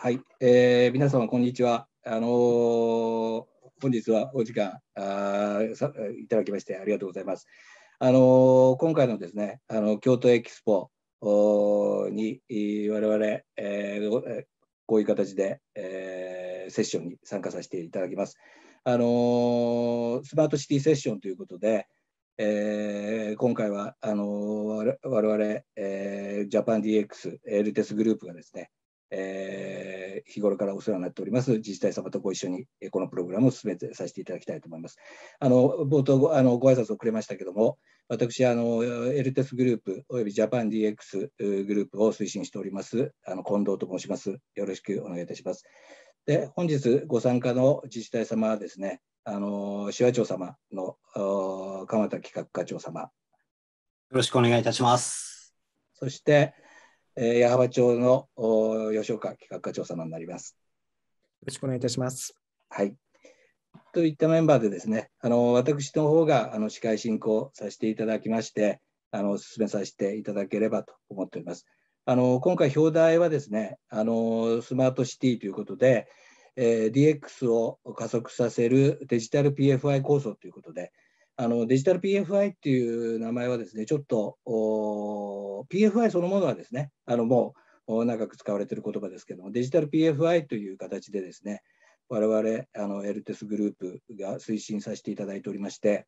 はい、えー、皆様こんにちは。あのー、本日はお時間あいただきましてありがとうございます。あのー、今回のですね、あの京都エキスポに我々、えー、こういう形で、えー、セッションに参加させていただきます。あのー、スマートシティセッションということで、えー、今回はあの我々、えー、ジャパン DX エルテスグループがですね、えー、日頃からお世話になっております自治体様とご一緒に、えこのプログラムを進めてさせていただきたいと思います。あの冒頭ごあのご挨拶をくれましたけども、私、あのエルテスグループおよびジャパン DX グループを推進しておりますあの近藤と申します。よろしくお願いいたします。で本日ご参加の自治体様はですね、あの市話長様の鎌田企画課長様。よろしくお願いいたします。そしてえ八幡町の吉岡企画課長様になります。よろしくお願いいたします。はい。といったメンバーでですね、あの私の方があの司会進行させていただきまして、あの進めさせていただければと思っております。あの今回表題はですね、あのスマートシティということで、えー、DX を加速させるデジタル PFI 構想ということで、あのデジタル PFI っていう名前はですね、ちょっと PFI そのものはですね、あのもう長く使われている言葉ですけども、デジタル PFI という形でですね、我々あのエルテスグループが推進させていただいておりまして、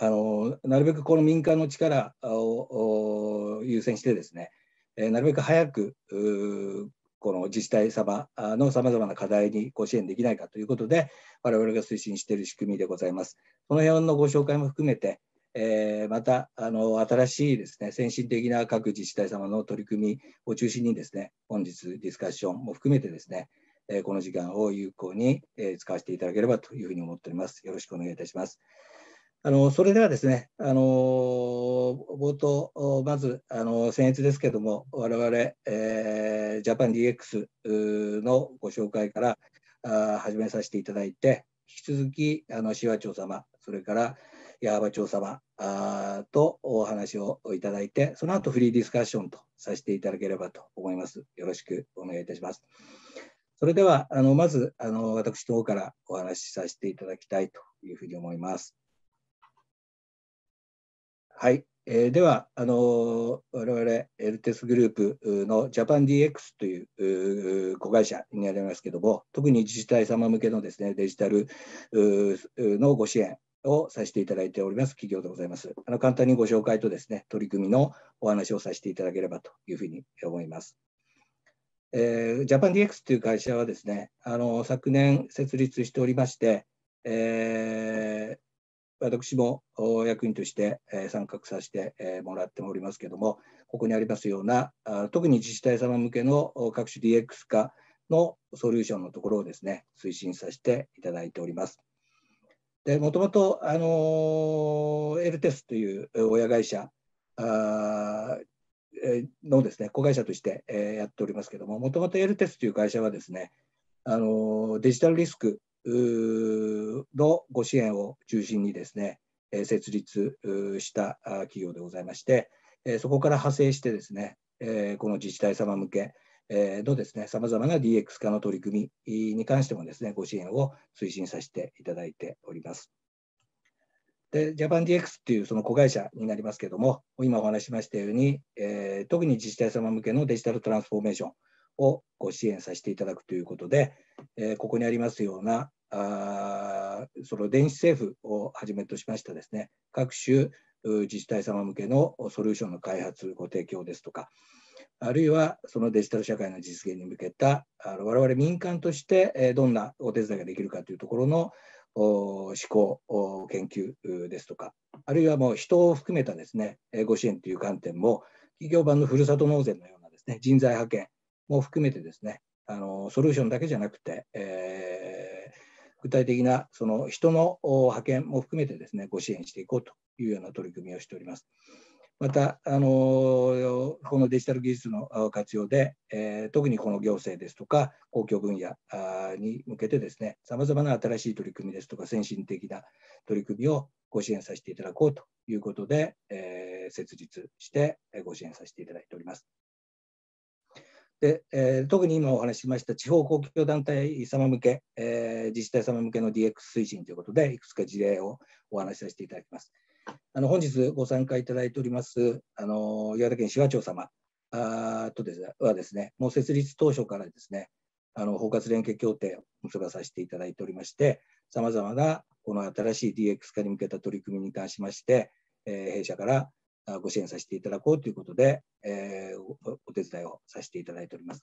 あのなるべくこの民間の力を優先してですね、なるべく早くこの自治体様のさまざまな課題にご支援できないかということで、我々が推進している仕組みでございます。その辺のご紹介も含めて、えー、またあの新しいですね先進的な各自治体様の取り組みを中心にですね本日ディスカッションも含めてですね、えー、この時間を有効に、えー、使わせていただければというふうに思っております。よろしくお願いいたします。あのそれではですね、あの冒頭、まずあの僭越ですけども、我々、えー、ジャパン DX のご紹介からあ始めさせていただいて、引き続き、あの紫波町様、それから矢幅町様あとお話をいただいて、その後フリーディスカッションとさせていただければと思います。よろしくお願いいたします。それでは、あのまずあの私の方からお話しさせていただきたいというふうに思います。はい、えー、ではあの我々エルテスグループのジャパン DX という子会社になりますけども特に自治体様向けのですねデジタルのご支援をさせていただいております企業でございます。あの簡単にご紹介とですね取り組みのお話をさせていただければというふうに思います。えー、ジャパン DX という会社はですねあの昨年設立しておりまして、えー私も役員として参画させてもらっておりますけども、ここにありますような、特に自治体様向けの各種 DX 化のソリューションのところをですね、推進させていただいております。で、もともと、あの、エルテスという親会社のですね、子会社としてやっておりますけども、もともとエルテスという会社はですね、あのデジタルリスクのご支援を中心にですね、設立した企業でございまして、そこから派生してですね、この自治体様向けのですね、さまざまな DX 化の取り組みに関してもですね、ご支援を推進させていただいております。で、JapanDX っていうその子会社になりますけども、今お話ししましたように、え特に自治体様向けのデジタルトランスフォーメーション、をご支援させていただくということで、えここにありますようなあその電子政府をはじめとしましたですね各種自治体様向けのソリューションの開発ご提供ですとかあるいはそのデジタル社会の実現に向けた我々民間としてどんなお手伝いができるかというところの思考研究ですとかあるいはもう人を含めたですねご支援という観点も企業版のふるさと納税のようなですね人材派遣も含めてですね、あのソリューションだけじゃなくて、えー、具体的なその人の派遣も含めてですね、ご支援していこうというような取り組みをしております。また、あのこのデジタル技術の活用で、えー、特にこの行政ですとか公共分野に向けてですね、さまざまな新しい取り組みですとか、先進的な取り組みをご支援させていただこうということで、えー、設立してご支援させていただいております。で、えー、特に今お話ししました地方公共団体様向け、えー、自治体様向けの DX 推進ということで、いくつか事例をお話しさせていただきます。あの本日ご参加いただいております、あの岩手県紫波町様あとですはですね、もう設立当初からですね、あの包括連携協定を結ばさせていただいておりまして、さまざまなこの新しい DX 化に向けた取り組みに関しまして、えー、弊社からご支援させていただこうということで、えー、お手伝いをさせていただいております。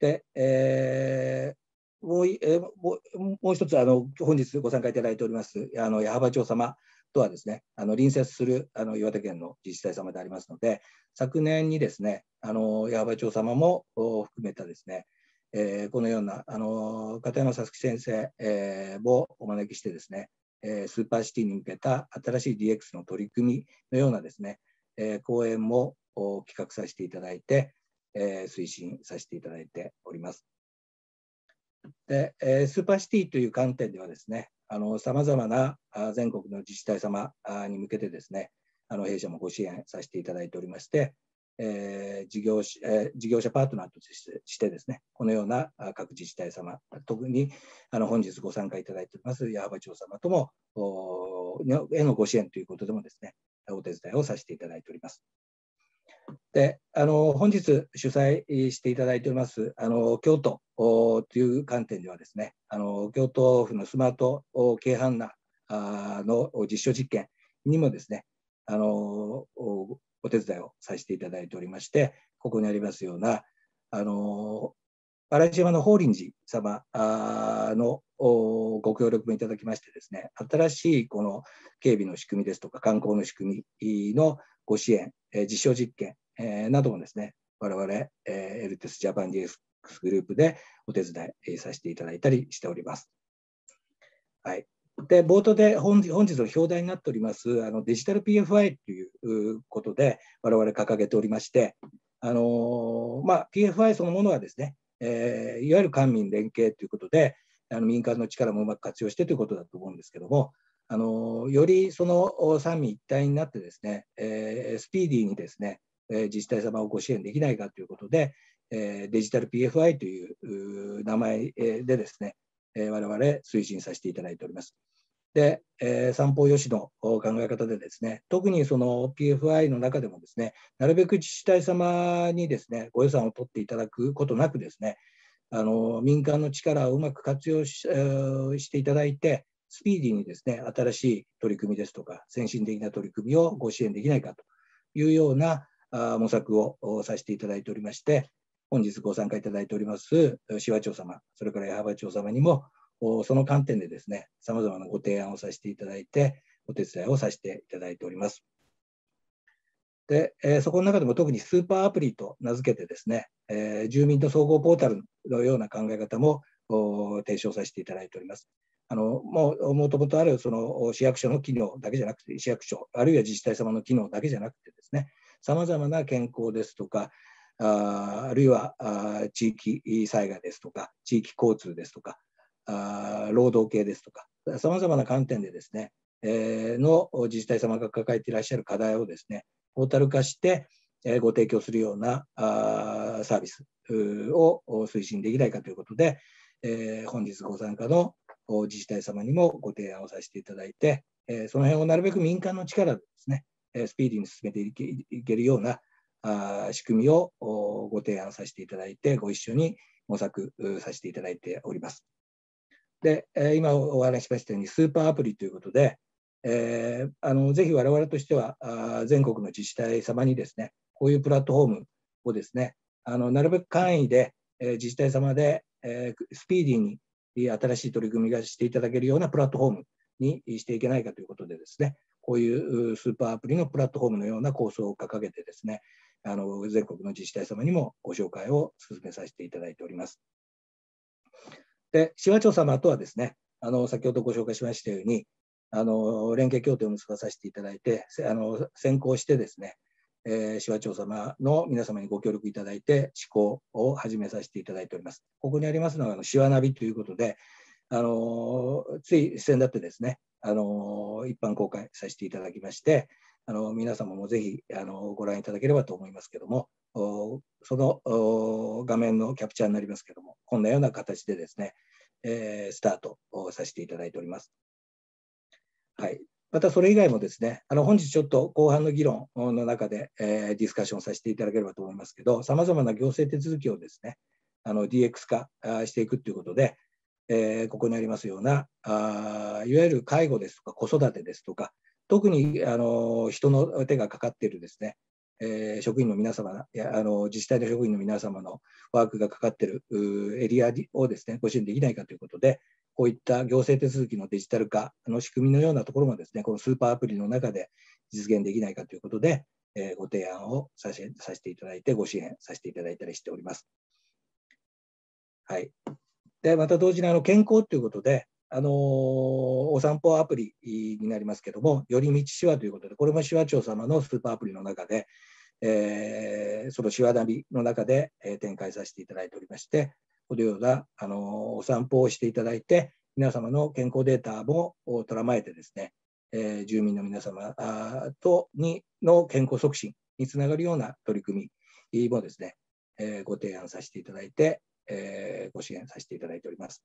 で、えー、もうえー、もう一つあの、本日ご参加いただいております、あの矢巾町様とはですね、あの隣接するあの岩手県の自治体様でありますので、昨年にですね、あの矢巾町様も含めたですね、えー、このようなあの片山さつき先生、えー、をお招きしてですね、えスーパーシティに向けた新しい DX の取り組みのようなですね、え講演も企画させていただいて、え推進させていただいております。で、えスーパーシティという観点ではですね、さまざまな全国の自治体様に向けてですね、あの弊社もご支援させていただいておりまして、えー、事業し、えー、事業者パートナーとしてしてですね、このような各自治体様、特にあの本日ご参加いただいております矢幅町様ともへのご支援ということでもですね、お手伝いをさせていただいております。であの本日主催していただいておりますあの京都という観点ではですねあの京都府のスマート軽阪なあの実証実験にもですねあのお手伝いをさせていただいておりまして、ここにありますような、あの荒井島の法輪寺様のご協力もいただきましてですね、新しいこの警備の仕組みですとか、観光の仕組みのご支援、実証実験などもですね、我々、エルテスジャパン DX グループでお手伝いさせていただいたりしております。はい、で冒頭で本日の表題になっておりますあのデジタル PFI ということで我々掲げておりまして、あのまあ、PFI そのものはですね、えー、いわゆる官民連携ということであの民間の力もうまく活用してということだと思うんですけども、あのよりその三位一体になってですね、えー、スピーディーにですね、えー、自治体様をご支援できないかということで、えー、デジタル PFI という名前でですね、えー、我々推進させていただいております。で、えー、三方よしの考え方でですね、特にその PFI の中でもですね、なるべく自治体様にですね、ご予算を取っていただくことなくですね、あの民間の力をうまく活用し,、えー、していただいて、スピーディーにですね、新しい取り組みですとか、先進的な取り組みをご支援できないかというようなあ模索をさせていただいておりまして、本日ご参加いただいております手話長様、それから矢幅長様にも、その観点でですね、さまざまなご提案をさせていただいて、お手伝いをさせていただいております。で、えそこの中でも特にスーパーアプリと名付けてですね、え住民と総合ポータルのような考え方も提唱させていただいております。あのもうもともとあるその市役所の機能だけじゃなくて、市役所、あるいは自治体様の機能だけじゃなくてですね、さまざまな健康ですとか、ああるいはあ地域災害ですとか地域交通ですとかあ労働系ですとかさまざまな観点でですね、えー、の自治体様が抱えていらっしゃる課題をですねポータル化して、えー、ご提供するようなあサービスを推進できないかということで、えー、本日ご参加の自治体様にもご提案をさせていただいて、えー、その辺をなるべく民間の力でですね、えー、スピーディーに進めていけるような仕組みをご提案させていただいて、ご一緒に模索させていただいております。で、今お話しましたように、スーパーアプリということで、えー、あのぜひ我々としてはあ全国の自治体様にですねこういうプラットフォームをですねあのなるべく簡易で、えー、自治体様で、えー、スピーディーに新しい取り組みがしていただけるようなプラットフォームにしていけないかということでですねこういうスーパーアプリのプラットフォームのような構想を掲げてですね、あの全国の自治体様にもご紹介を進めさせていただいております。で、紫波町様とはですね、あの先ほどご紹介しましたように、あの連携協定を結ばさせていただいて、あの先行してですね、えー、町様の皆様にご協力いただいて、施行を始めさせていただいております。ここにありますのは、紫波ナビということで、あのつい先だってですね、あの一般公開させていただきまして、あの皆様もぜひあのご覧いただければと思いますけども、その画面のキャプチャーになりますけども、こんなような形でですね、えー、スタートをさせていただいております。はい、またそれ以外もですね、あの本日ちょっと後半の議論の中で、えー、ディスカッションさせていただければと思いますけど、さまざまな行政手続きをですね、あの DX 化していくということで、えー、ここにありますようなあいわゆる介護ですとか子育てですとか特にあの人の手がかかっているですね、えー、職員の皆様やあの自治体の職員の皆様のワークがかかっているエリアをですねご支援できないかということで、こういった行政手続きのデジタル化の仕組みのようなところもですね、このスーパーアプリの中で実現できないかということで、えー、ご提案をさせさせていただいて、ご支援させていただいたりしております。はい、でまた同時にあの健康ということで、あのー、お散歩アプリになりますけども、寄り道手話ということで、これも手話長様のスーパーアプリの中で、えー、その手話ビの中で、え展開させていただいておりまして、このような、あのー、お散歩をしていただいて、皆様の健康データもとらまえてですね、えー、住民の皆様とにの健康促進につながるような取り組みもですね、えご提案させていただいて、えご支援させていただいております。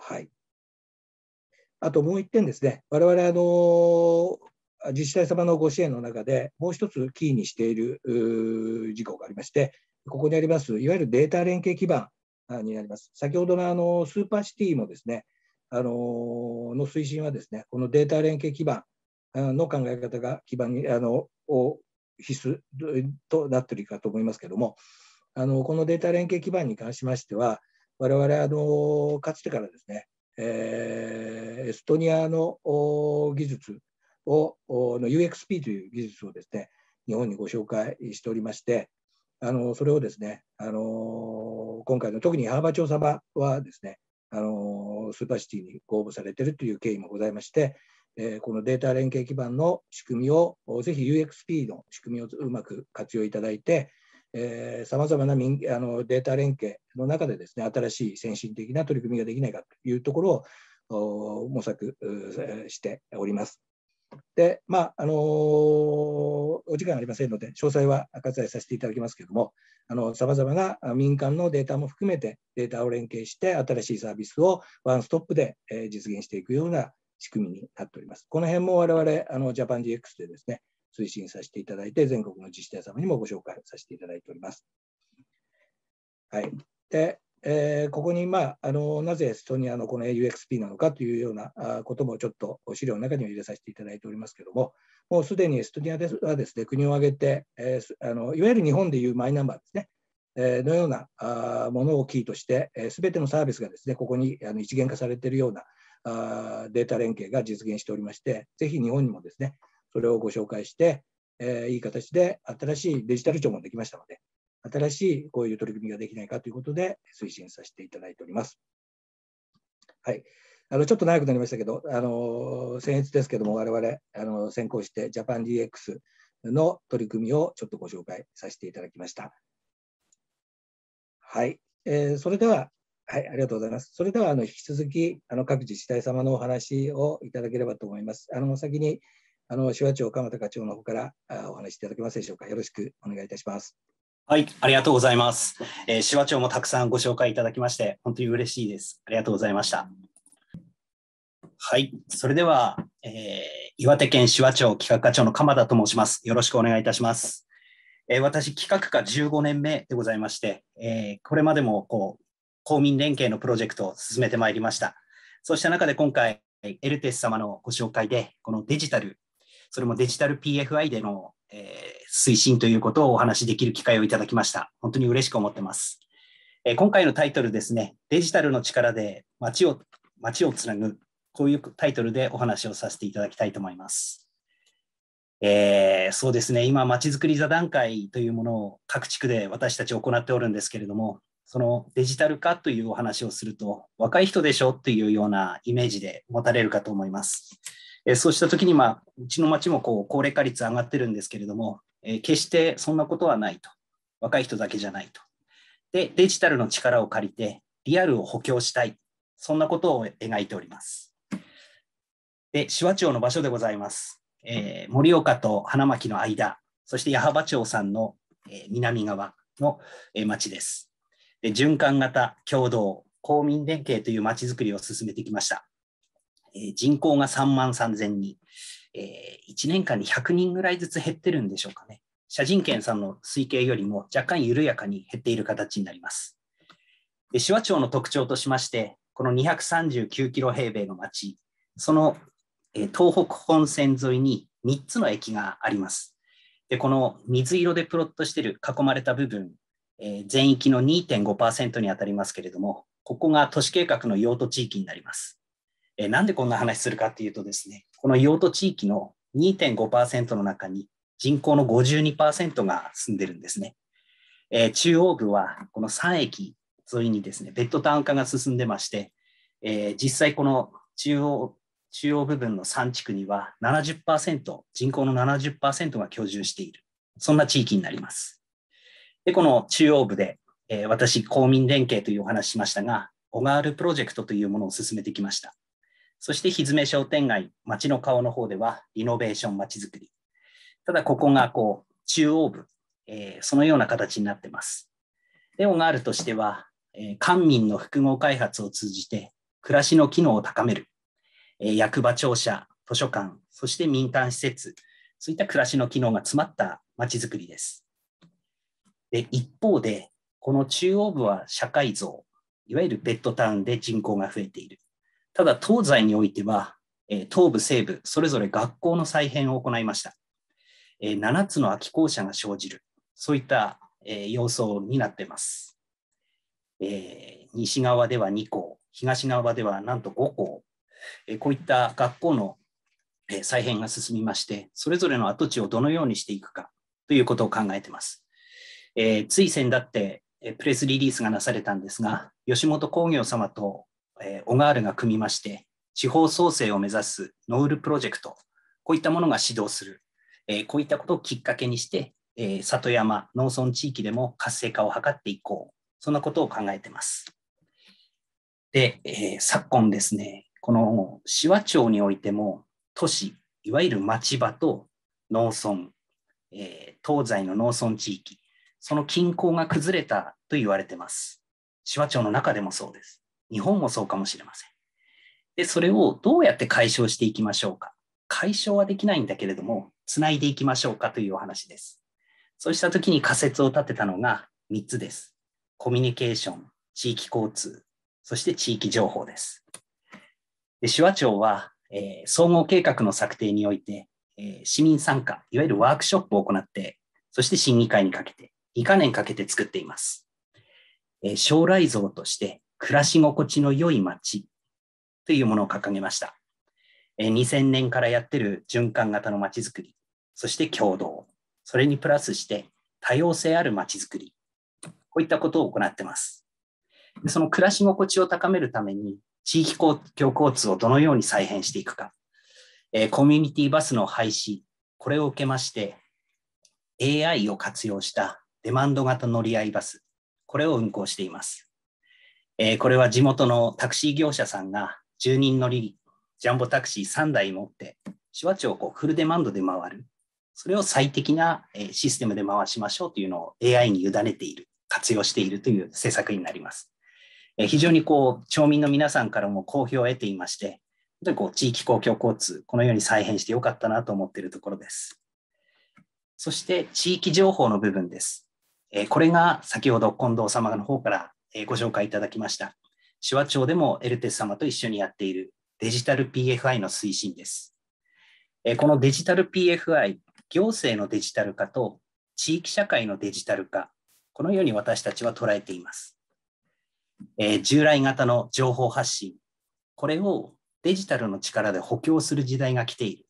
はい。あともう一点ですね、我々あの自治体様のご支援の中で、もう一つキーにしている事項がありまして、ここにあります、いわゆるデータ連携基盤になります。先ほどのあのスーパーシティもですね、あのの推進はですね、このデータ連携基盤の考え方が基盤にあのを必須となっているかと思いますけども、あのこのデータ連携基盤に関しましては、我々あのかつてからですね、えー、エストニアの技術をの UXP という技術をですね日本にご紹介しておりましてあのそれをですねあの今回の特にハーバー調査はですねあのスーパーシティに公募されているという経緯もございまして、えー、このデータ連携基盤の仕組みをぜひ UXP の仕組みをうまく活用いただいて、さまざまなあのデータ連携の中でですね新しい先進的な取り組みができないかというところを模索しております。でまああのお時間ありませんので詳細は割愛させていただきますけれどもさまざまな民間のデータも含めてデータを連携して新しいサービスをワンストップで実現していくような仕組みになっております。この辺も我々あのジャパン GX でですね推進させていただいて、全国の自治体様にもご紹介させていただいております。はい、で、えー、ここに、まあ、あのなぜエストニアのこの AUXP なのかというようなこともちょっと資料の中には入れさせていただいておりますけども、もうすでにエストニアではですね国を挙げて、えー、あのいわゆる日本でいうマイナンバーですね、えのようなものをキーとして、す、え、べ、てのサービスがですねここにあの一元化されているようなあデータ連携が実現しておりまして、ぜひ日本にもですねそれをご紹介して、えー、いい形で新しいデジタル庁もできましたので、新しいこういう取り組みができないかということで推進させていただいております。はい。あのちょっと長くなりましたけど、あの僭越ですけども、我々あの先行してジャパン DX の取り組みをちょっとご紹介させていただきました。はい。えー、それでは、はい、ありがとうございます。それではあの引き続きあの各自治体様のお話をいただければと思います。あの先にあの手話庁鎌田課長の方からお話しいただけますでしょうか。よろしくお願いいたします。はい、ありがとうございます。えー、手話庁もたくさんご紹介いただきまして、本当に嬉しいです。ありがとうございました。はい、それでは、えー、岩手県手話庁企画課長の鎌田と申します。よろしくお願いいたします。えー、私、企画課15年目でございまして、えー、これまでもこう公民連携のプロジェクトを進めてまいりました。そうした中で今回、エルテス様のご紹介で、このデジタルそれもデジタル PFI での、えー、推進ということをお話しできる機会をいただきました。本当に嬉しく思ってます。えー、今回のタイトルですね、デジタルの力で街を街をつなぐ、こういうタイトルでお話をさせていただきたいと思います。えー、そうですね、今、まちづくり座談会というものを各地区で私たち行っておるんですけれども、そのデジタル化というお話をすると、若い人でしょというようなイメージで持たれるかと思います。えそうした時に、まあ、うちの町もこう高齢化率上がってるんですけれども、え決してそんなことはないと若い人だけじゃないとでデジタルの力を借りてリアルを補強したいそんなことを描いておりますで手話町の場所でございます、えー、盛岡と花巻の間そして矢巾町さんの、え南側の、え町ですで循環型共同公民連携という町づくりを進めてきましたえ人口が3万3000人、えー、1年間に100人ぐらいずつ減ってるんでしょうかね。社人権さんの推計よりも若干緩やかに減っている形になります。で手話町の特徴としまして、この239キロ平米の町、その、え東北本線沿いに3つの駅があります。でこの水色でプロットしている囲まれた部分、えー、全域の2.5%に当たりますけれども、ここが都市計画の用途地域になります。えなんでこんな話するかっていうとですね、この用途地域の2.5%の中に人口の52%が住んでるんですね。え中央部はこの3駅沿いにですね、ベッドタウン化が進んでまして、え実際この中央中央部分の3地区には70%、人口の70%が居住している、そんな地域になります。で、この中央部で、え私、公民連携というお話しましたが、オガールプロジェクトというものを進めてきました。そして、ひずめ商店街、街の顔の方では、リノベーションまちづくり。ただ、ここがこう中央部、えー、そのような形になってます。レオガールとしては、えー、官民の複合開発を通じて、暮らしの機能を高める、えー、役場庁舎、図書館、そして民間施設、そういった暮らしの機能が詰まったまちづくりです。で一方で、この中央部は社会像、いわゆるベッドタウンで人口が増えている。ただ、東西においては、え東部、西部、それぞれ学校の再編を行いました。え7つの秋校舎が生じる、そういった、え様相になっています、え西側では2校、東側ではなんと5校、えこういった学校の再編が進みまして、それぞれの跡地をどのようにしていくかということを考えています。えつい先だってプレスリリースがなされたんですが、吉本興業様とえー、オガールが組みまして、地方創生を目指すノールプロジェクト、こういったものが指導する、えー、こういったことをきっかけにして、えー、里山、農村地域でも活性化を図っていこう、そんなことを考えてます。で、えー、昨今ですね、この紫波町においても、都市、いわゆる町場と農村、え東西の農村地域、その均衡が崩れたと言われてます。紫波町の中でもそうです。日本もそうかもしれません。で、それをどうやって解消していきましょうか。解消はできないんだけれども、つないでいきましょうかというお話です。そうしたときに仮説を立てたのが3つです。コミュニケーション、地域交通、そして地域情報です。で手話庁は、えー、総合計画の策定において、えー、市民参加、いわゆるワークショップを行って、そして審議会にかけて、2か年かけて作っています。えー、将来像として暮らし心地の良い街というものを掲げました。2000年からやってる循環型の街づくり、そして共同、それにプラスして多様性ある街づくり、こういったことを行ってます。その暮らし心地を高めるために、地域公共交通をどのように再編していくか、コミュニティバスの廃止、これを受けまして、AI を活用したデマンド型乗り合いバス、これを運行しています。えー、これは地元のタクシー業者さんが10人乗りジャンボタクシー3台持って、手話町をこうフルデマンドで回る。それを最適なシステムで回しましょうというのを AI に委ねている、活用しているという政策になります。えー、非常にこう町民の皆さんからも好評を得ていまして、本当にこう地域公共交通、このように再編してよかったなと思っているところです。そして地域情報の部分です。えー、これが先ほど近藤様の方からご紹介いただきました。手話庁でもエルテス様と一緒にやっているデジタル PFI の推進です。このデジタル PFI、行政のデジタル化と地域社会のデジタル化、このように私たちは捉えています。従来型の情報発信、これをデジタルの力で補強する時代が来ている。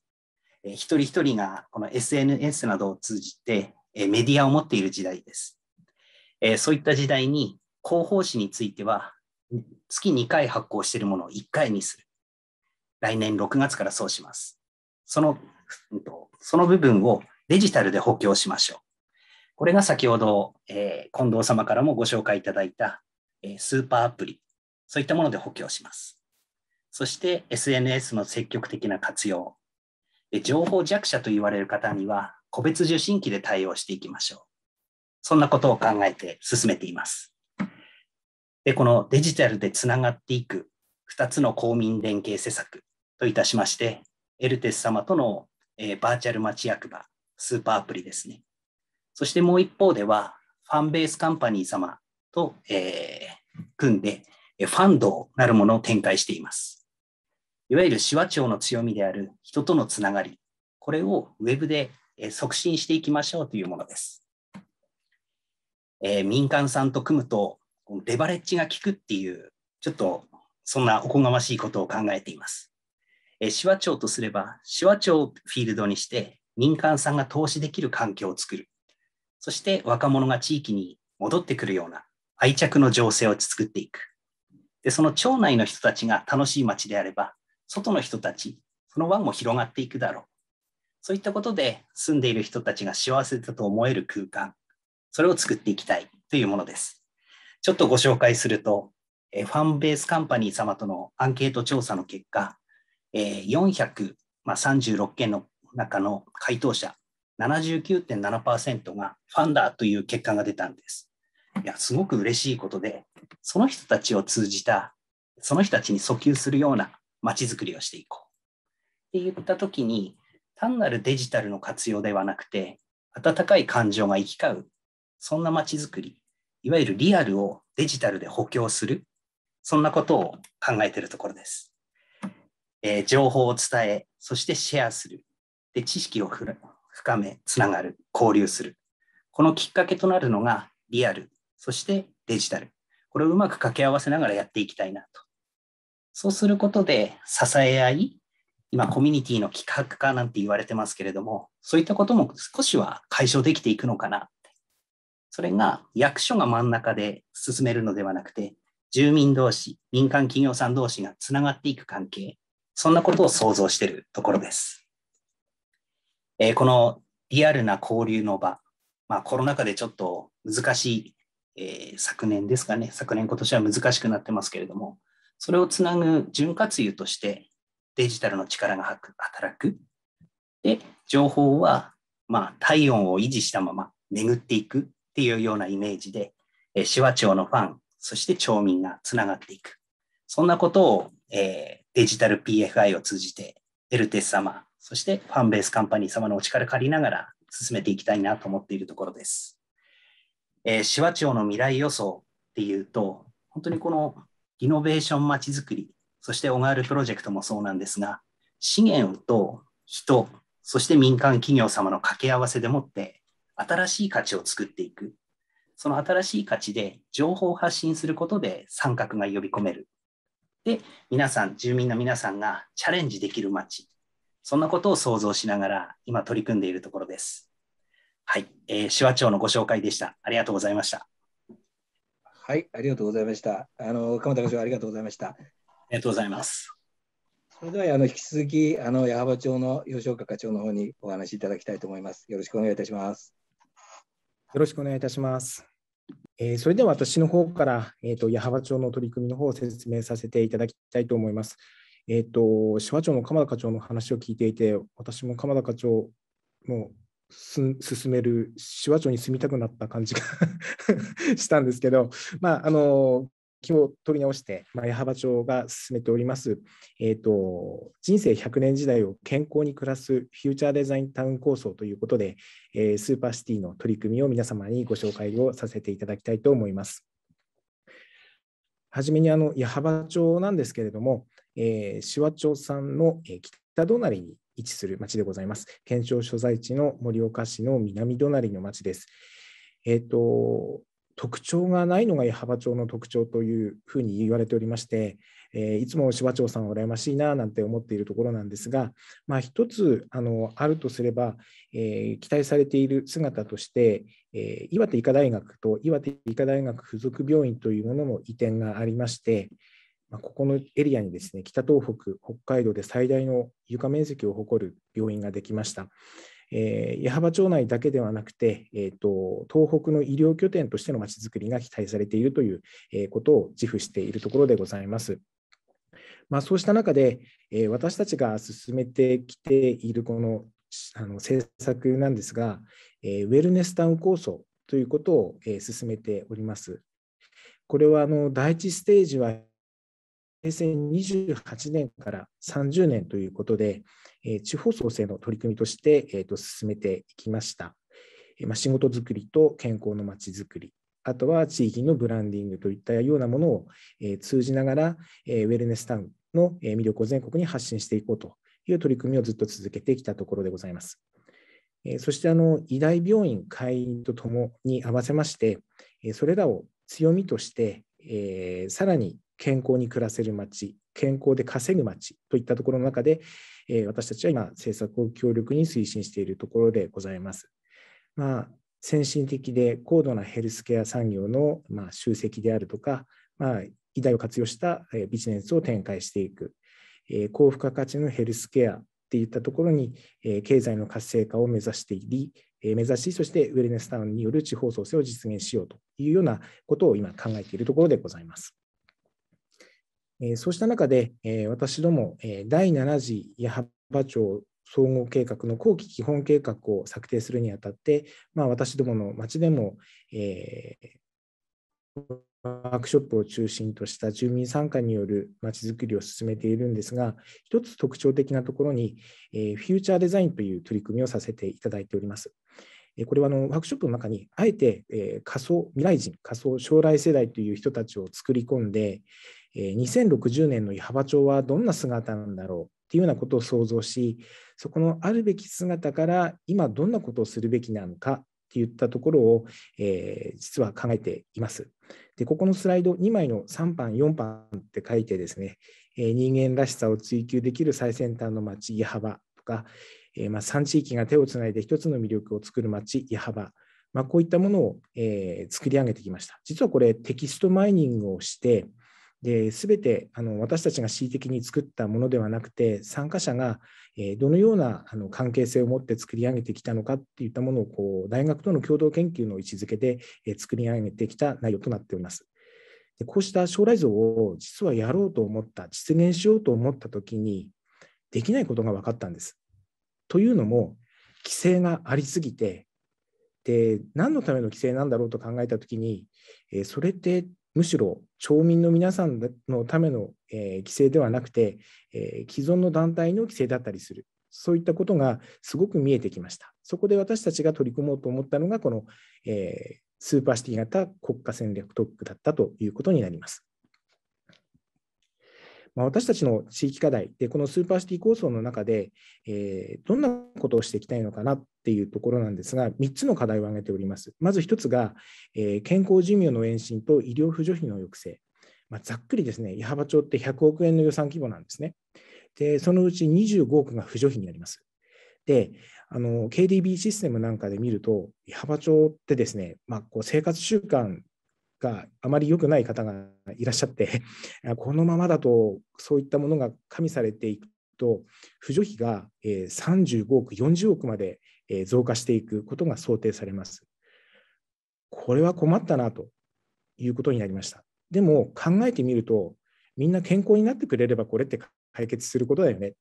一人一人がこの SNS などを通じてメディアを持っている時代です。そういった時代に広報誌については、月2回発行しているものを1回にする。来年6月からそうします。その、その部分をデジタルで補強しましょう。これが先ほど、えー、近藤様からもご紹介いただいた、えー、スーパーアプリ、そういったもので補強します。そして SNS の積極的な活用。で情報弱者と言われる方には、個別受信機で対応していきましょう。そんなことを考えて進めています。で、このデジタルでつながっていく2つの公民連携施策といたしまして、エルテス様との、えー、バーチャル町役場、スーパーアプリですね。そしてもう一方では、ファンベースカンパニー様と、えー、組んで、ファンドなるものを展開しています。いわゆる手話庁の強みである人とのつながり、これをウェブで促進していきましょうというものです。えー、民間さんと組むとレバレッジが効くっていう、ちょっとそんなおこがましいことを考えています。え手話庁とすれば、手話庁をフィールドにして、民間さんが投資できる環境を作る。そして若者が地域に戻ってくるような愛着の情勢を作っていく。で、その町内の人たちが楽しい街であれば、外の人たち、その輪も広がっていくだろう。そういったことで住んでいる人たちが幸せだと思える空間、それを作っていきたいというものです。ちょっとご紹介すると、ファンベースカンパニー様とのアンケート調査の結果、436件の中の回答者79.7%がファンだという結果が出たんです。いや、すごく嬉しいことで、その人たちを通じた、その人たちに訴求するような街づくりをしていこう。って言ったときに、単なるデジタルの活用ではなくて、温かい感情が行き交う、そんな街づくり、いわゆるリアルをデジタルで補強する、そんなことを考えているところです。えー、情報を伝え、そしてシェアする。で、知識を深め、つながる、交流する。このきっかけとなるのがリアル、そしてデジタル。これをうまく掛け合わせながらやっていきたいなと。そうすることで支え合い、今コミュニティの企画化なんて言われてますけれども、そういったことも少しは解消できていくのかなそれが役所が真ん中で進めるのではなくて、住民同士、民間企業さん同士がつながっていく関係、そんなことを想像しているところです。えー、このリアルな交流の場、まあ、コロナ禍でちょっと難しい、えー、昨年ですかね、昨年、今年は難しくなってますけれども、それをつなぐ潤滑油としてデジタルの力が働く。で、情報は、まあ、体温を維持したまま巡っていくっていうようなイメージで、えー、手話町のファン、そして町民がつながっていく。そんなことを、えー、デジタル PFI を通じて、エルテス様、そしてファンベースカンパニー様のお力借りながら進めていきたいなと思っているところです。えー、手話町の未来予想っていうと、本当にこのリノベーションまちづくり、そしてオガールプロジェクトもそうなんですが、資源と人、そして民間企業様の掛け合わせでもって、新しい価値を作っていく。その新しい価値で情報を発信することで参画が呼び込める。で、皆さん、住民の皆さんがチャレンジできる街。そんなことを想像しながら今取り組んでいるところです。はい、えー、手話長のご紹介でした。ありがとうございました。はい、ありがとうございました。あの鎌田課長ありがとうございました。ありがとうございます。それではあの引き続きあの矢幅町の吉岡課長の方にお話しいただきたいと思います。よろしくお願いいたします。よろしくお願いいたします。えー、それでは私の方から、えーと、矢巾町の取り組みの方を説明させていただきたいと思います。えーと、手話町の鎌田課長の話を聞いていて、私も鎌田課長もう進める手話町に住みたくなった感じが したんですけど、まあ、あの気を取り直して、まあ、矢幅町が進めております、えーと、人生100年時代を健康に暮らすフューチャーデザインタウン構想ということで、えー、スーパーシティの取り組みを皆様にご紹介をさせていただきたいと思います。はじめにあの矢幅町なんですけれども、えー、町さんの北隣に位置する町でございます。県庁所在地の盛岡市の南隣の町です。えーと特徴がないのが矢幅町の特徴というふうに言われておりまして、えー、いつも芝町さんは羨ましいななんて思っているところなんですが、まあ、一つあのあるとすれば、えー、期待されている姿として、えー、岩手医科大学と岩手医科大学附属病院というものも移転がありまして、まあ、ここのエリアにですね北東北北海道で最大の床面積を誇る病院ができました。えー、矢巾町内だけではなくて、えーと、東北の医療拠点としてのまちづくりが期待されているという、えことを自負しているところでございます。まあ、そうした中で、え私たちが進めてきているこのあの政策なんですが、えウェルネスタウン構想ということを、え進めております。これはあの第1ステージは平成28年から30年ということで、え地方創生の取り組みとして、えー、と進めていきました。えま仕事づくりと健康のまちづくり、あとは地域のブランディングといったようなものを、え通じながら、えウェルネスタウンの魅力を全国に発信していこうという取り組みをずっと続けてきたところでございます。そしてあの医大病院会員とともに合わせまして、それらを強みとして、えさらに健康に暮らせる街、健康で稼ぐ街といったところの中で、えー、私たちは今、政策を強力に推進しているところでございます。まあ、先進的で高度なヘルスケア産業の、まあ、集積であるとか、まあ、医大を活用したえビジネスを展開していく、えー、高付加価値のヘルスケアといったところに、えー、経済の活性化を目指していり、えー、目指し、そしてウェルネスタウンによる地方創生を実現しようというようなことを今考えているところでございます。えそうした中で、え私ども、え第7次矢幡町総合計画の後期基本計画を策定するにあたって、まあ、私どもの町でも、えー、ワークショップを中心とした住民参加によるまちづくりを進めているんですが、一つ特徴的なところに、えー、フューチャーデザインという取り組みをさせていただいております。これはあのワークショップの中に、あえて、えー、仮想未来人、仮想将来世代という人たちを作り込んで、2060年の幅町はどんな姿なんだろうっていうようなことを想像しそこのあるべき姿から今どんなことをするべきなのかっていったところを、えー、実は考えています。でここのスライド2枚の3番4番って書いてですね、えー、人間らしさを追求できる最先端の街矢幅とか、えー、まあ、3地域が手をつないで1つの魅力を作る街矢幅まあ、こういったものを、えー、作り上げてきました。実はこれテキストマイニングをして、で、すべてあの私たちが恣意的に作ったものではなくて、参加者がどのようなあの関係性を持って作り上げてきたのかっていったものをこう大学との共同研究の位置づけで作り上げてきた内容となっております。でこうした将来像を実はやろうと思った、実現しようと思った時に、できないことが分かったんです。というのも、規制がありすぎて、で何のための規制なんだろうと考えた時に、えそれってむしろ町民の皆さんのための、えー、規制ではなくて、えー、既存の団体の規制だったりする、そういったことがすごく見えてきました。そこで私たちが取り組もうと思ったのが、この、えー、スーパーシティ型国家戦略特区だったということになります。まあ、私たちの地域課題で、このスーパーシティ構想の中で、えー、どんなことをしていきたいのかなっていうところなんですが、3つの課題を挙げております。まず1つが、えー、健康寿命の延伸と医療扶助費の抑制。まあ、ざっくりですね、矢巾町って100億円の予算規模なんですね。で、そのうち25億が扶助費になります。で、KDB システムなんかで見ると、矢巾町ってですね、まあ、こう生活習慣があまり良くない方がいらっしゃって、このままだとそういったものが加味されていくと、扶助費が35億、40億まで増加していくことが想定されます。これは困ったなということになりました。でも考えてみると、みんな健康になってくれればこれって解決することだよねっ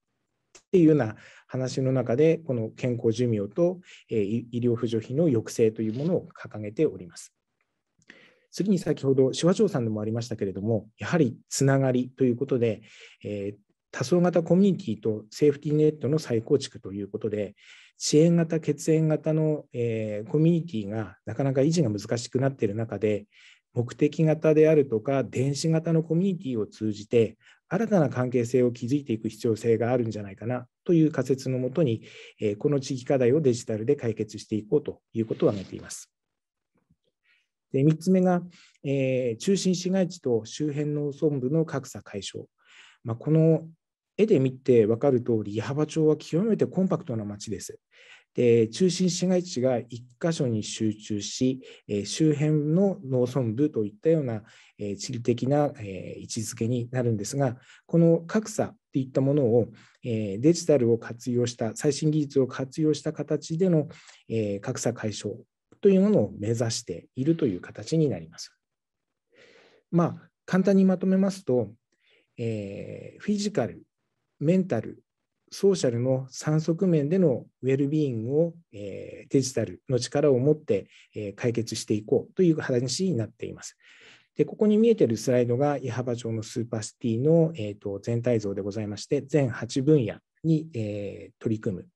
ていうような話の中で、この健康寿命と医療扶助費の抑制というものを掲げております。次に先ほど、手話長さんでもありましたけれども、やはりつながりということで、えー、多層型コミュニティとセーフティーネットの再構築ということで、支援型、血縁型の、えー、コミュニティがなかなか維持が難しくなっている中で、目的型であるとか、電子型のコミュニティを通じて、新たな関係性を築いていく必要性があるんじゃないかなという仮説のもとに、えー、この地域課題をデジタルで解決していこうということを挙げています。で3つ目が、えー、中心市街地と周辺農村部の格差解消。まあ、この絵で見て分かる通り、矢巾町は極めてコンパクトな町です。で中心市街地が1箇所に集中し、え周辺の農村部といったような、え地理的な、え位置づけになるんですが、この格差といったものを、えデジタルを活用した、最新技術を活用した形での、え格差解消というものを目指しているという形になります。まあ、簡単にまとめますと、えフィジカルメンタル、ソーシャルの3側面でのウェルビーイングを、えデジタルの力を持って、え解決していこうという話になっています。でここに見えているスライドが矢幅町のスーパーシティの、えーと、と全体像でございまして、全8分野に、えー、取り組む。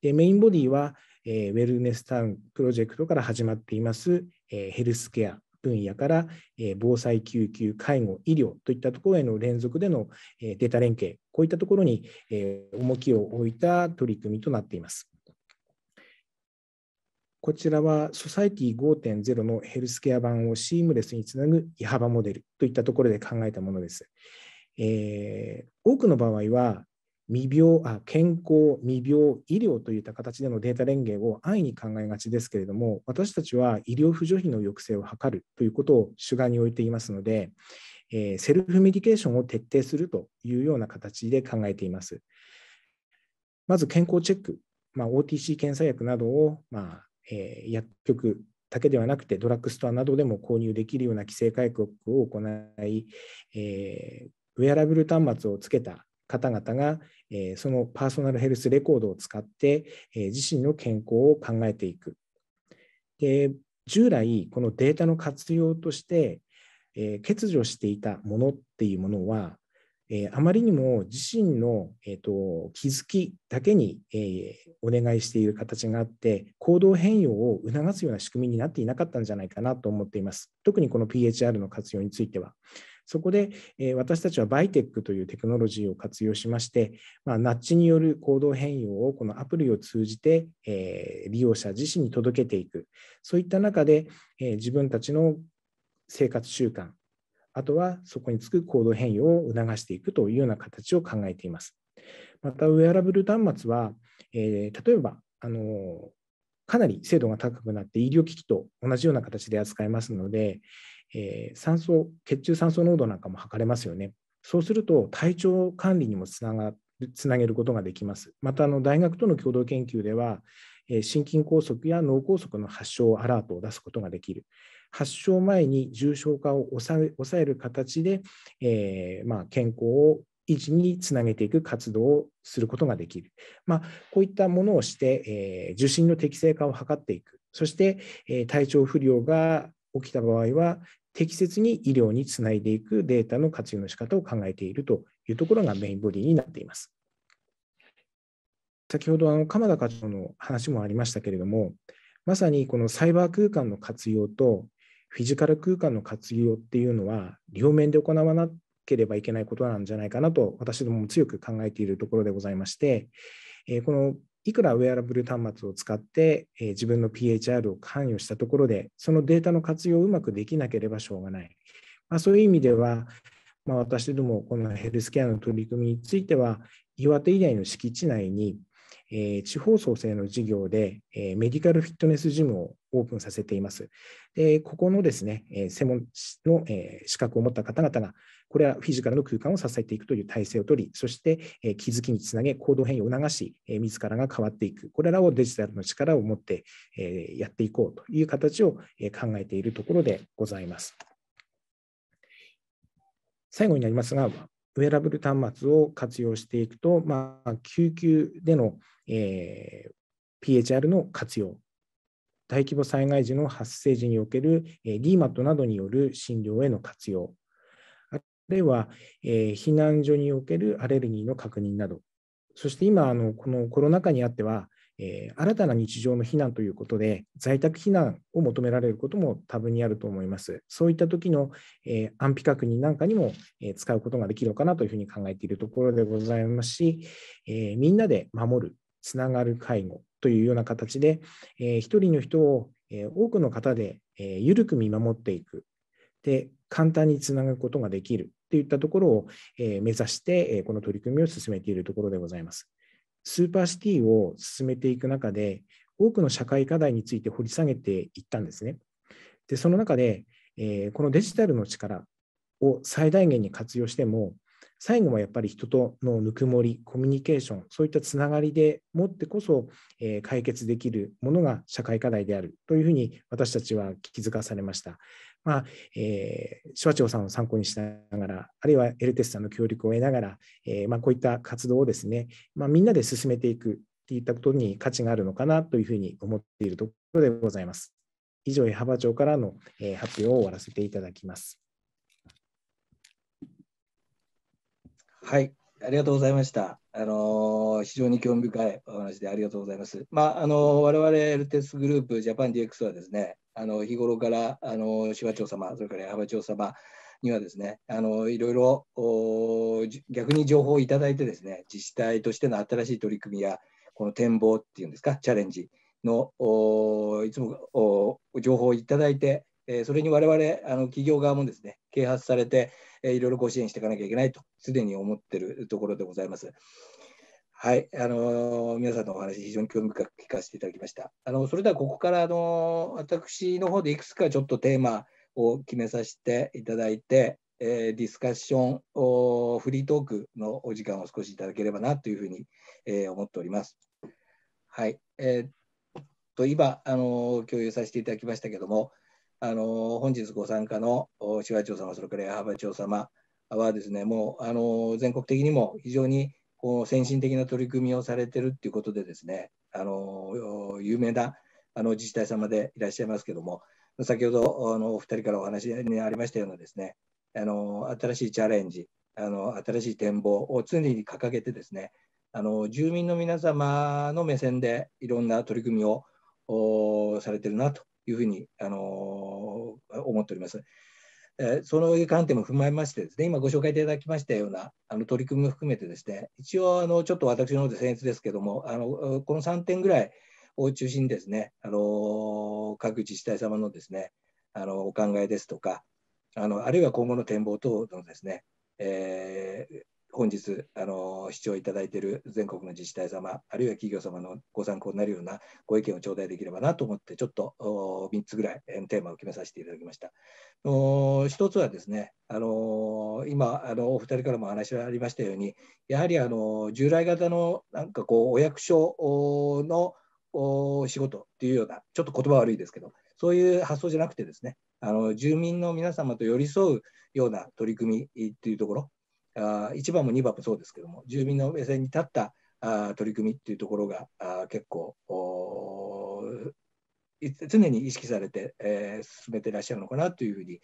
でメインボディは、えー、ウェルネスタウンプロジェクトから始まっています、えー、ヘルスケア分野から、え防災、救急、介護、医療といったところへの連続での、えデータ連携、こういったところに、え重きを置いた取り組みとなっています。こちらはソサイティ5.0のヘルスケア版をシームレスにつなぐイハバモデルといったところで考えたものです。えー、多くの場合は未病あ健康、未病、医療といった形でのデータ連携を安易に考えがちですけれども、私たちは医療扶助費の抑制を図るということを主眼に置いていますので、えー、セルフメディケーションを徹底するというような形で考えています。まず健康チェック、まあ、OTC 検査薬などを、まあえー、薬局だけではなくて、ドラッグストアなどでも購入できるような規制改革を行い、えー、ウェアラブル端末をつけた方々が、えそのパーソナルヘルスレコードを使って、え自身の健康を考えていく。で従来、このデータの活用として、え欠如していたものっていうものは、えあまりにも自身の、えー、と気づきだけに、えお願いしている形があって行動変容を促すような仕組みになっていなかったんじゃないかなと思っています特にこの PHR の活用についてはそこで、え私たちはバイテックというテクノロジーを活用しまして、まあ、ナッチによる行動変容をこのアプリを通じて、え利用者自身に届けていく、そういった中で、え自分たちの生活習慣、あとはそこにつく行動変容を促していくというような形を考えています。また、ウェアラブル端末は、え例えば、あのかなり精度が高くなって医療機器と同じような形で扱えますので、えー、酸素血中酸素濃度なんかも測れますよね。そうすると体調管理にもつながつなげることができます。またあの大学との共同研究では、え心筋梗塞や脳梗塞の発症アラートを出すことができる。発症前に重症化を抑える形で、えー、まあ、健康を維持につなげていく活動をすることができる、まあ、こういったものをして、えー、受診の適正化を図っていくそして、えー、体調不良が起きた場合は、適切に医療につないでいくデータの活用の仕方を考えているというところがメインボディになっています。先ほどあの鎌田課長の話もありましたけれども、まさにこのサイバー空間の活用とフィジカル空間の活用っていうのは、両面で行わなければいけないことなんじゃないかなと、私どもも強く考えているところでございまして、このいくらウェアラブル端末を使って、えー、自分の PHR を関与したところで、そのデータの活用をうまくできなければしょうがない。まあ、そういう意味では、まあ、私どもこのヘルスケアの取り組みについては、岩手以外の敷地内に、えー、地方創生の事業で、えー、メディカルフィットネスジムをオープンさせています。でここのですね、えー、専門の、え資格を持った方々が、これはフィジカルの空間を支えていくという体制をとり、そして気づきにつなげ、行動変容を促し、自らが変わっていく、これらをデジタルの力を持ってやっていこうという形を考えているところでございます。最後になりますが、ウェアラブル端末を活用していくと、まあ、救急での、えー、PHR の活用、大規模災害時の発生時における、えー、DMAT などによる診療への活用、あるいは、えー、避難所におけるアレルギーの確認など、そして今、あのこのコロナ禍にあっては、えー、新たな日常の避難ということで、在宅避難を求められることも多分にあると思います。そういった時の、えー、安否確認なんかにも、えー、使うことができるのかなというふうに考えているところでございますし、えみんなで守る、つながる介護というような形で、えー、人の人を、え多くの方で、え緩く見守っていく。で簡単につなぐことができるといったところを目指して、この取り組みを進めているところでございます。スーパーシティを進めていく中で、多くの社会課題について掘り下げていったんですね。で、その中で、このデジタルの力を最大限に活用しても、最後はやっぱり人とのぬくもり、コミュニケーション、そういったつながりでもってこそ、解決できるものが社会課題であるというふうに私たちは気づかされました。まあえー、シュワさんを参考にしながら、あるいはエルテスさんの協力を得ながら、えー、まあ、こういった活動をですね、まあ、みんなで進めていくっていったことに価値があるのかなというふうに思っているところでございます。以上、矢場町からの、えー、発表を終わらせていただきます。はい、ありがとうございました。あのー、非常に興味深いお話でありがとうございます。まあ、あのー、我々ルテスグループジャパン DX はですね、あの日頃からあの芝長様それから幅長様にはですねあのいろいろ逆に情報をいただいてですね自治体としての新しい取り組みやこの展望っていうんですかチャレンジのいつも情報をいただいて、えー、それに我々あの企業側もですね啓発されて、えー、いろいろご支援していかなきゃいけないとすでに思ってるところでございます。はい、あの皆さんのお話、非常に興味深く聞かせていただきました。あのそれでは、ここからあの私の方でいくつかちょっとテーマを決めさせていただいて、えー、ディスカッション、フリートークのお時間を少しいただければなというふうに、えー、思っております。はい、えー、っと今あの、共有させていただきましたけども、あの本日ご参加の紫波長様、それから矢幅長様はですね、もうあの全国的にも非常にこう先進的な取り組みをされてるっていうことでですねあの有名なあの自治体様でいらっしゃいますけども先ほどあのお二人からお話にありましたようなですねあの新しいチャレンジあの新しい展望を常に掲げてですねあの住民の皆様の目線でいろんな取り組みをされてるなというふうにあの思っております。えー、その観点も踏まえましてですね、今ご紹介いただきましたようなあの取り組みも含めてですね、一応あのちょっと私の方で先越ですけども、あのこの3点ぐらいを中心にですね、あの各自治体様のですね、あのお考えですとか、あのあるいは今後の展望等のですね、えー、本日あの視聴いただいている全国の自治体様あるいは企業様のご参考になるようなご意見を頂戴できればなと思ってちょっと3つぐらいテーマを決めさせていただきました。1つはですねあの今あのお二人からも話がありましたようにやはりあの従来型のなんかこうお役所の仕事っていうようなちょっと言葉悪いですけどそういう発想じゃなくてですねあの住民の皆様と寄り添うような取り組みっていうところあ1番も2番もそうですけども住民の目線に立ったあ取り組みっていうところがあ結構常に意識されて、え進めていらっしゃるのかなというふうに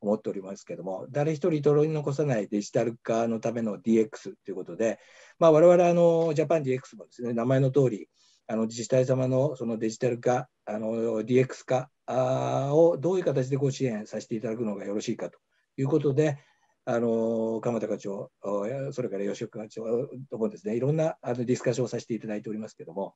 思っておりますけども誰一人取り残さないデジタル化のための DX ということで、まあ、我々あのジャパン DX もですね名前の通りあり自治体様のそのデジタル化あの DX 化をどういう形でご支援させていただくのがよろしいかということで、あの鎌田課長、それから吉岡課長ともですね、いろんなあのディスカッションをさせていただいておりますけども、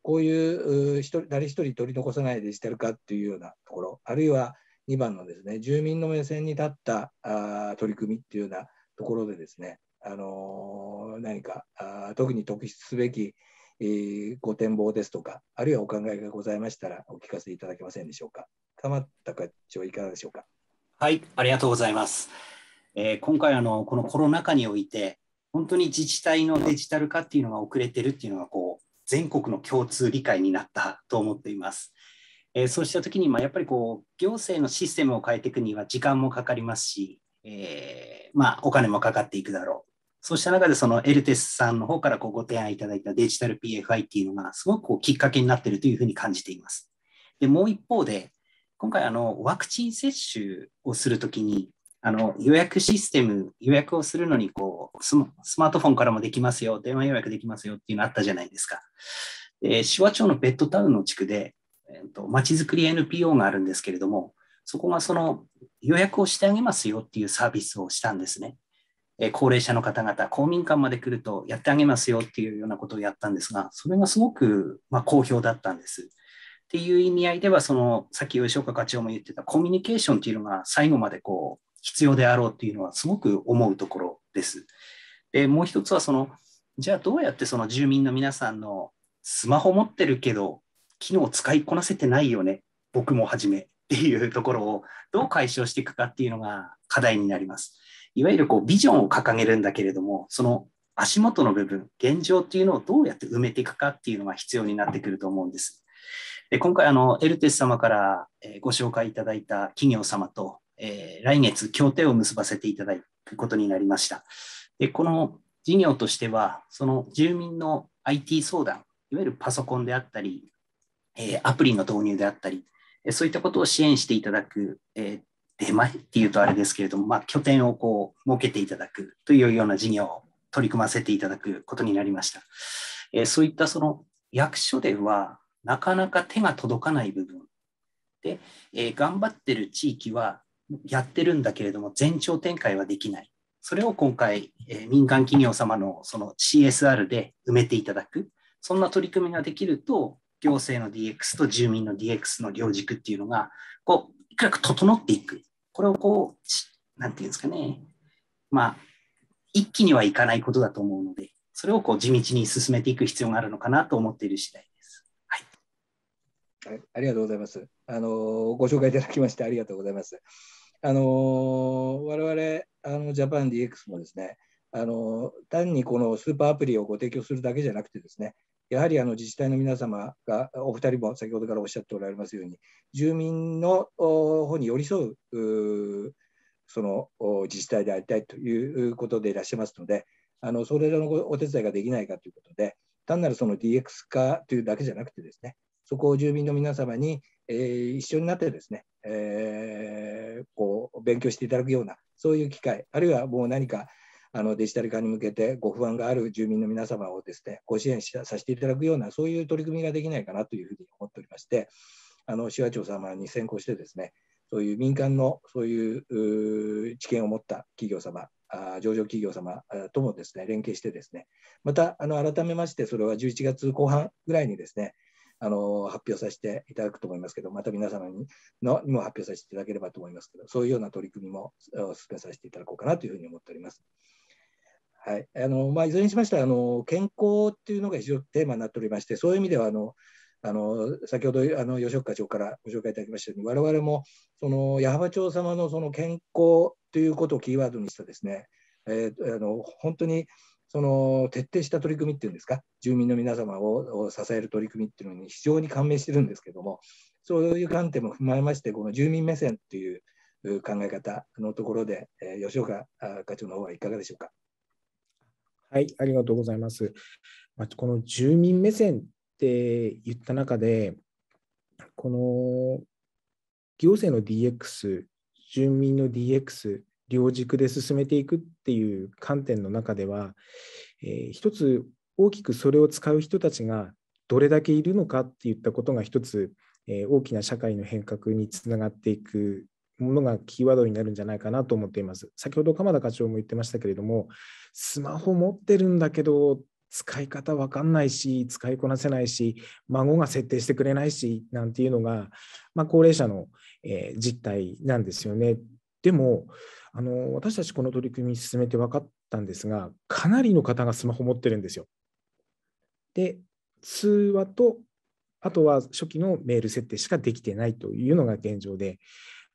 こういう一人誰一人取り残さないデジタル化っていうようなところ、あるいは2番のですね住民の目線に立ったあ取り組みっていうようなところでですね、あのー、何かあ特に特筆すべき、えー、ご展望ですとか、あるいはお考えがございましたらお聞かせいただけませんでしょうか。鎌田課長、いかがでしょうか。はい、ありがとうございます。えー、今回あの、このコロナ禍において、本当に自治体のデジタル化っていうのが遅れてるっていうのがこう、全国の共通理解になったと思っています。えー、そうしたときに、まあ、やっぱりこう行政のシステムを変えていくには時間もかかりますし、えー、まあ、お金もかかっていくだろう。そうした中で、そのエルテスさんの方からこうご提案いただいたデジタル PFI っていうのが、すごくこうきっかけになっているというふうに感じています。でもう一方で、今回あの、ワクチン接種をするときに、あの予約システム、予約をするのにこうスマートフォンからもできますよ、電話予約できますよっていうのあったじゃないですか。で紫波町のベッドタウンの地区で、えーと、まちづくり NPO があるんですけれども、そこがその予約をしてあげますよっていうサービスをしたんですね。えー、高齢者の方々、公民館まで来るとやってあげますよっていうようなことをやったんですが、それがすごく、まあ、好評だったんです。っていう意味合いでは、そのさっき吉岡課長も言ってたコミュニケーションっていうのが最後までこう必要であろうっていうのはすごく思うところです。でもう一つはそのじゃあどうやってその住民の皆さんのスマホ持ってるけど機能使いこなせてないよね僕もはじめっていうところをどう解消していくかっていうのが課題になります。いわゆるこうビジョンを掲げるんだけれどもその足元の部分現状っていうのをどうやって埋めていくかっていうのが必要になってくると思うんです。で今回あのエルテス様からご紹介いただいた企業様とえー、来月協定を結ばせていただくことになりました。でこの事業としては、その住民の IT 相談、いわゆるパソコンであったり、えー、アプリの導入であったり、そういったことを支援していただく、えー、出前っていうとあれですけれども、まあ、拠点をこう設けていただくというような事業を取り組ませていただくことになりました。えー、そういったその役所ではなかなか手が届かない部分で、えー、頑張ってる地域はやってるんだけれども、全長展開はできない。それを今回、え民間企業様のその CSR で埋めていただく、そんな取り組みができると、行政の DX と住民の DX の両軸っていうのが、こう、いくらか整っていく。これをこう、なんていうんですかね。まあ、一気にはいかないことだと思うので、それをこう地道に進めていく必要があるのかなと思っている次第です。はい。はい、ありがとうございます。あのご紹介いただきましてありがとうございます。あの我々あのジャパン DX もですねあの単にこのスーパーアプリをご提供するだけじゃなくてですねやはりあの自治体の皆様がお二人も先ほどからおっしゃっておられますように住民の方に寄り添うその自治体でありたいということでいらっしゃいますのであのそれらのお手伝いができないかということで単なるその DX 化というだけじゃなくてですねそこを住民の皆様にえー、一緒になってですね、えー、こう勉強していただくようなそういう機会あるいはもう何かあのデジタル化に向けてご不安がある住民の皆様をですねご支援させていただくようなそういう取り組みができないかなというふうに思っておりましてあの市和長様に先行してですねそういう民間のそういう知見を持った企業様上場企業様ともですね連携してですねまたあの改めましてそれは11月後半ぐらいにですねあの発表させていただくと思いますけど、また皆様にのにも発表させていただければと思いますけど、そういうような取り組みも進めさせていただこうかなというふうに思っております。はいあのまあ、いずれにしましてはあの健康っていうのが非常にテーマになっておりまして、そういう意味ではあのあの先ほどあの吉岡課長からご紹介いただきましたように我々もその矢巾町様のその健康ということをキーワードにしたですね、えー、あの本当にその徹底した取り組みっていうんですか、住民の皆様を支える取り組みっていうのに非常に感銘してるんですけども、そういう観点も踏まえまして、この住民目線っていう考え方のところで、吉岡課長の方はいかがでしょうか。はい、ありがとうございます。まこの住民目線って言った中で、この行政の DX、住民の DX、両軸で進めていくっていう観点の中では、えー、一つ大きくそれを使う人たちがどれだけいるのかっていったことが一つ、えー、大きな社会の変革につながっていくものがキーワードになるんじゃないかなと思っています。先ほど鎌田課長も言ってましたけれどもスマホ持ってるんだけど使い方わかんないし使いこなせないし孫が設定してくれないしなんていうのが、まあ、高齢者の、えー、実態なんですよね。でもあの私たちこの取り組み進めて分かったんですがかなりの方がスマホ持ってるんですよ。で通話とあとは初期のメール設定しかできてないというのが現状で、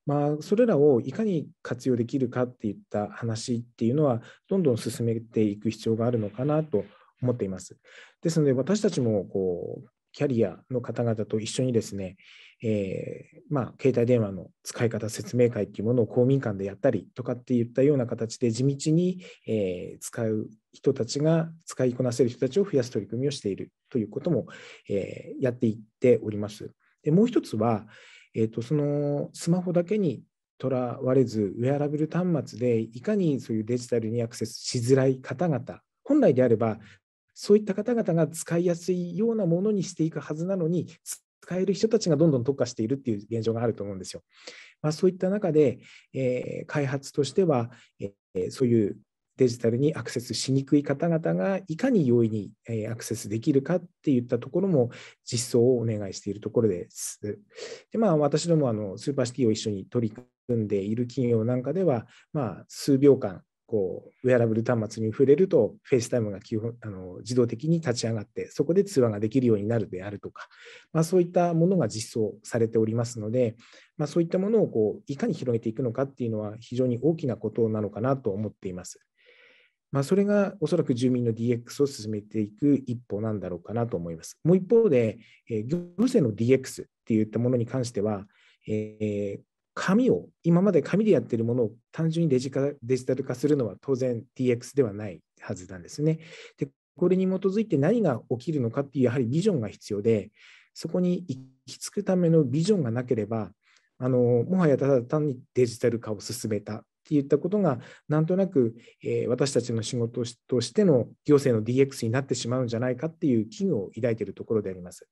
まあ、それらをいかに活用できるかっていった話っていうのはどんどん進めていく必要があるのかなと思っています。ですので私たちもこうキャリアの方々と一緒にですね、えー、まあ、携帯電話の使い方説明会っていうものを公民館でやったりとかっていったような形で地道に、えー、使う人たちが使いこなせる人たちを増やす取り組みをしているということも、えー、やっていっております。でもう一つは、えーと、そのスマホだけにとらわれずウェアラブル端末でいかにそういうデジタルにアクセスしづらい方々本来であればそういった方々が使いやすいようなものにしていくはずなのに、使える人たちがどんどん特化しているっていう現状があると思うんですよ。まあ、そういった中で、えー、開発としては、えー、そういうデジタルにアクセスしにくい方々がいかに容易に、えアクセスできるかっていったところも実装をお願いしているところです。でまあ、私どもあのスーパーシティを一緒に取り組んでいる企業なんかでは、まあ、数秒間こうウェアラブル端末に触れると、フェイスタイムが基本あの自動的に立ち上がって、そこで通話ができるようになるであるとか、まあ、そういったものが実装されておりますので、まあ、そういったものをこういかに広げていくのかっていうのは、非常に大きなことなのかなと思っています。まあ、それがおそらく住民の DX を進めていく一歩なんだろうかなと思います。もう一方で、えー、行政の DX っていったものに関しては、えー、紙を今まで紙でやってるものを単純にデジタル化するのは当然 DX ではないはずなんですね。でこれに基づいて何が起きるのかっていうやはりビジョンが必要でそこに行き着くためのビジョンがなければあのもはやただ単にデジタル化を進めたっていったことがなんとなく、えー、私たちの仕事としての行政の DX になってしまうんじゃないかっていう危惧を抱いているところであります。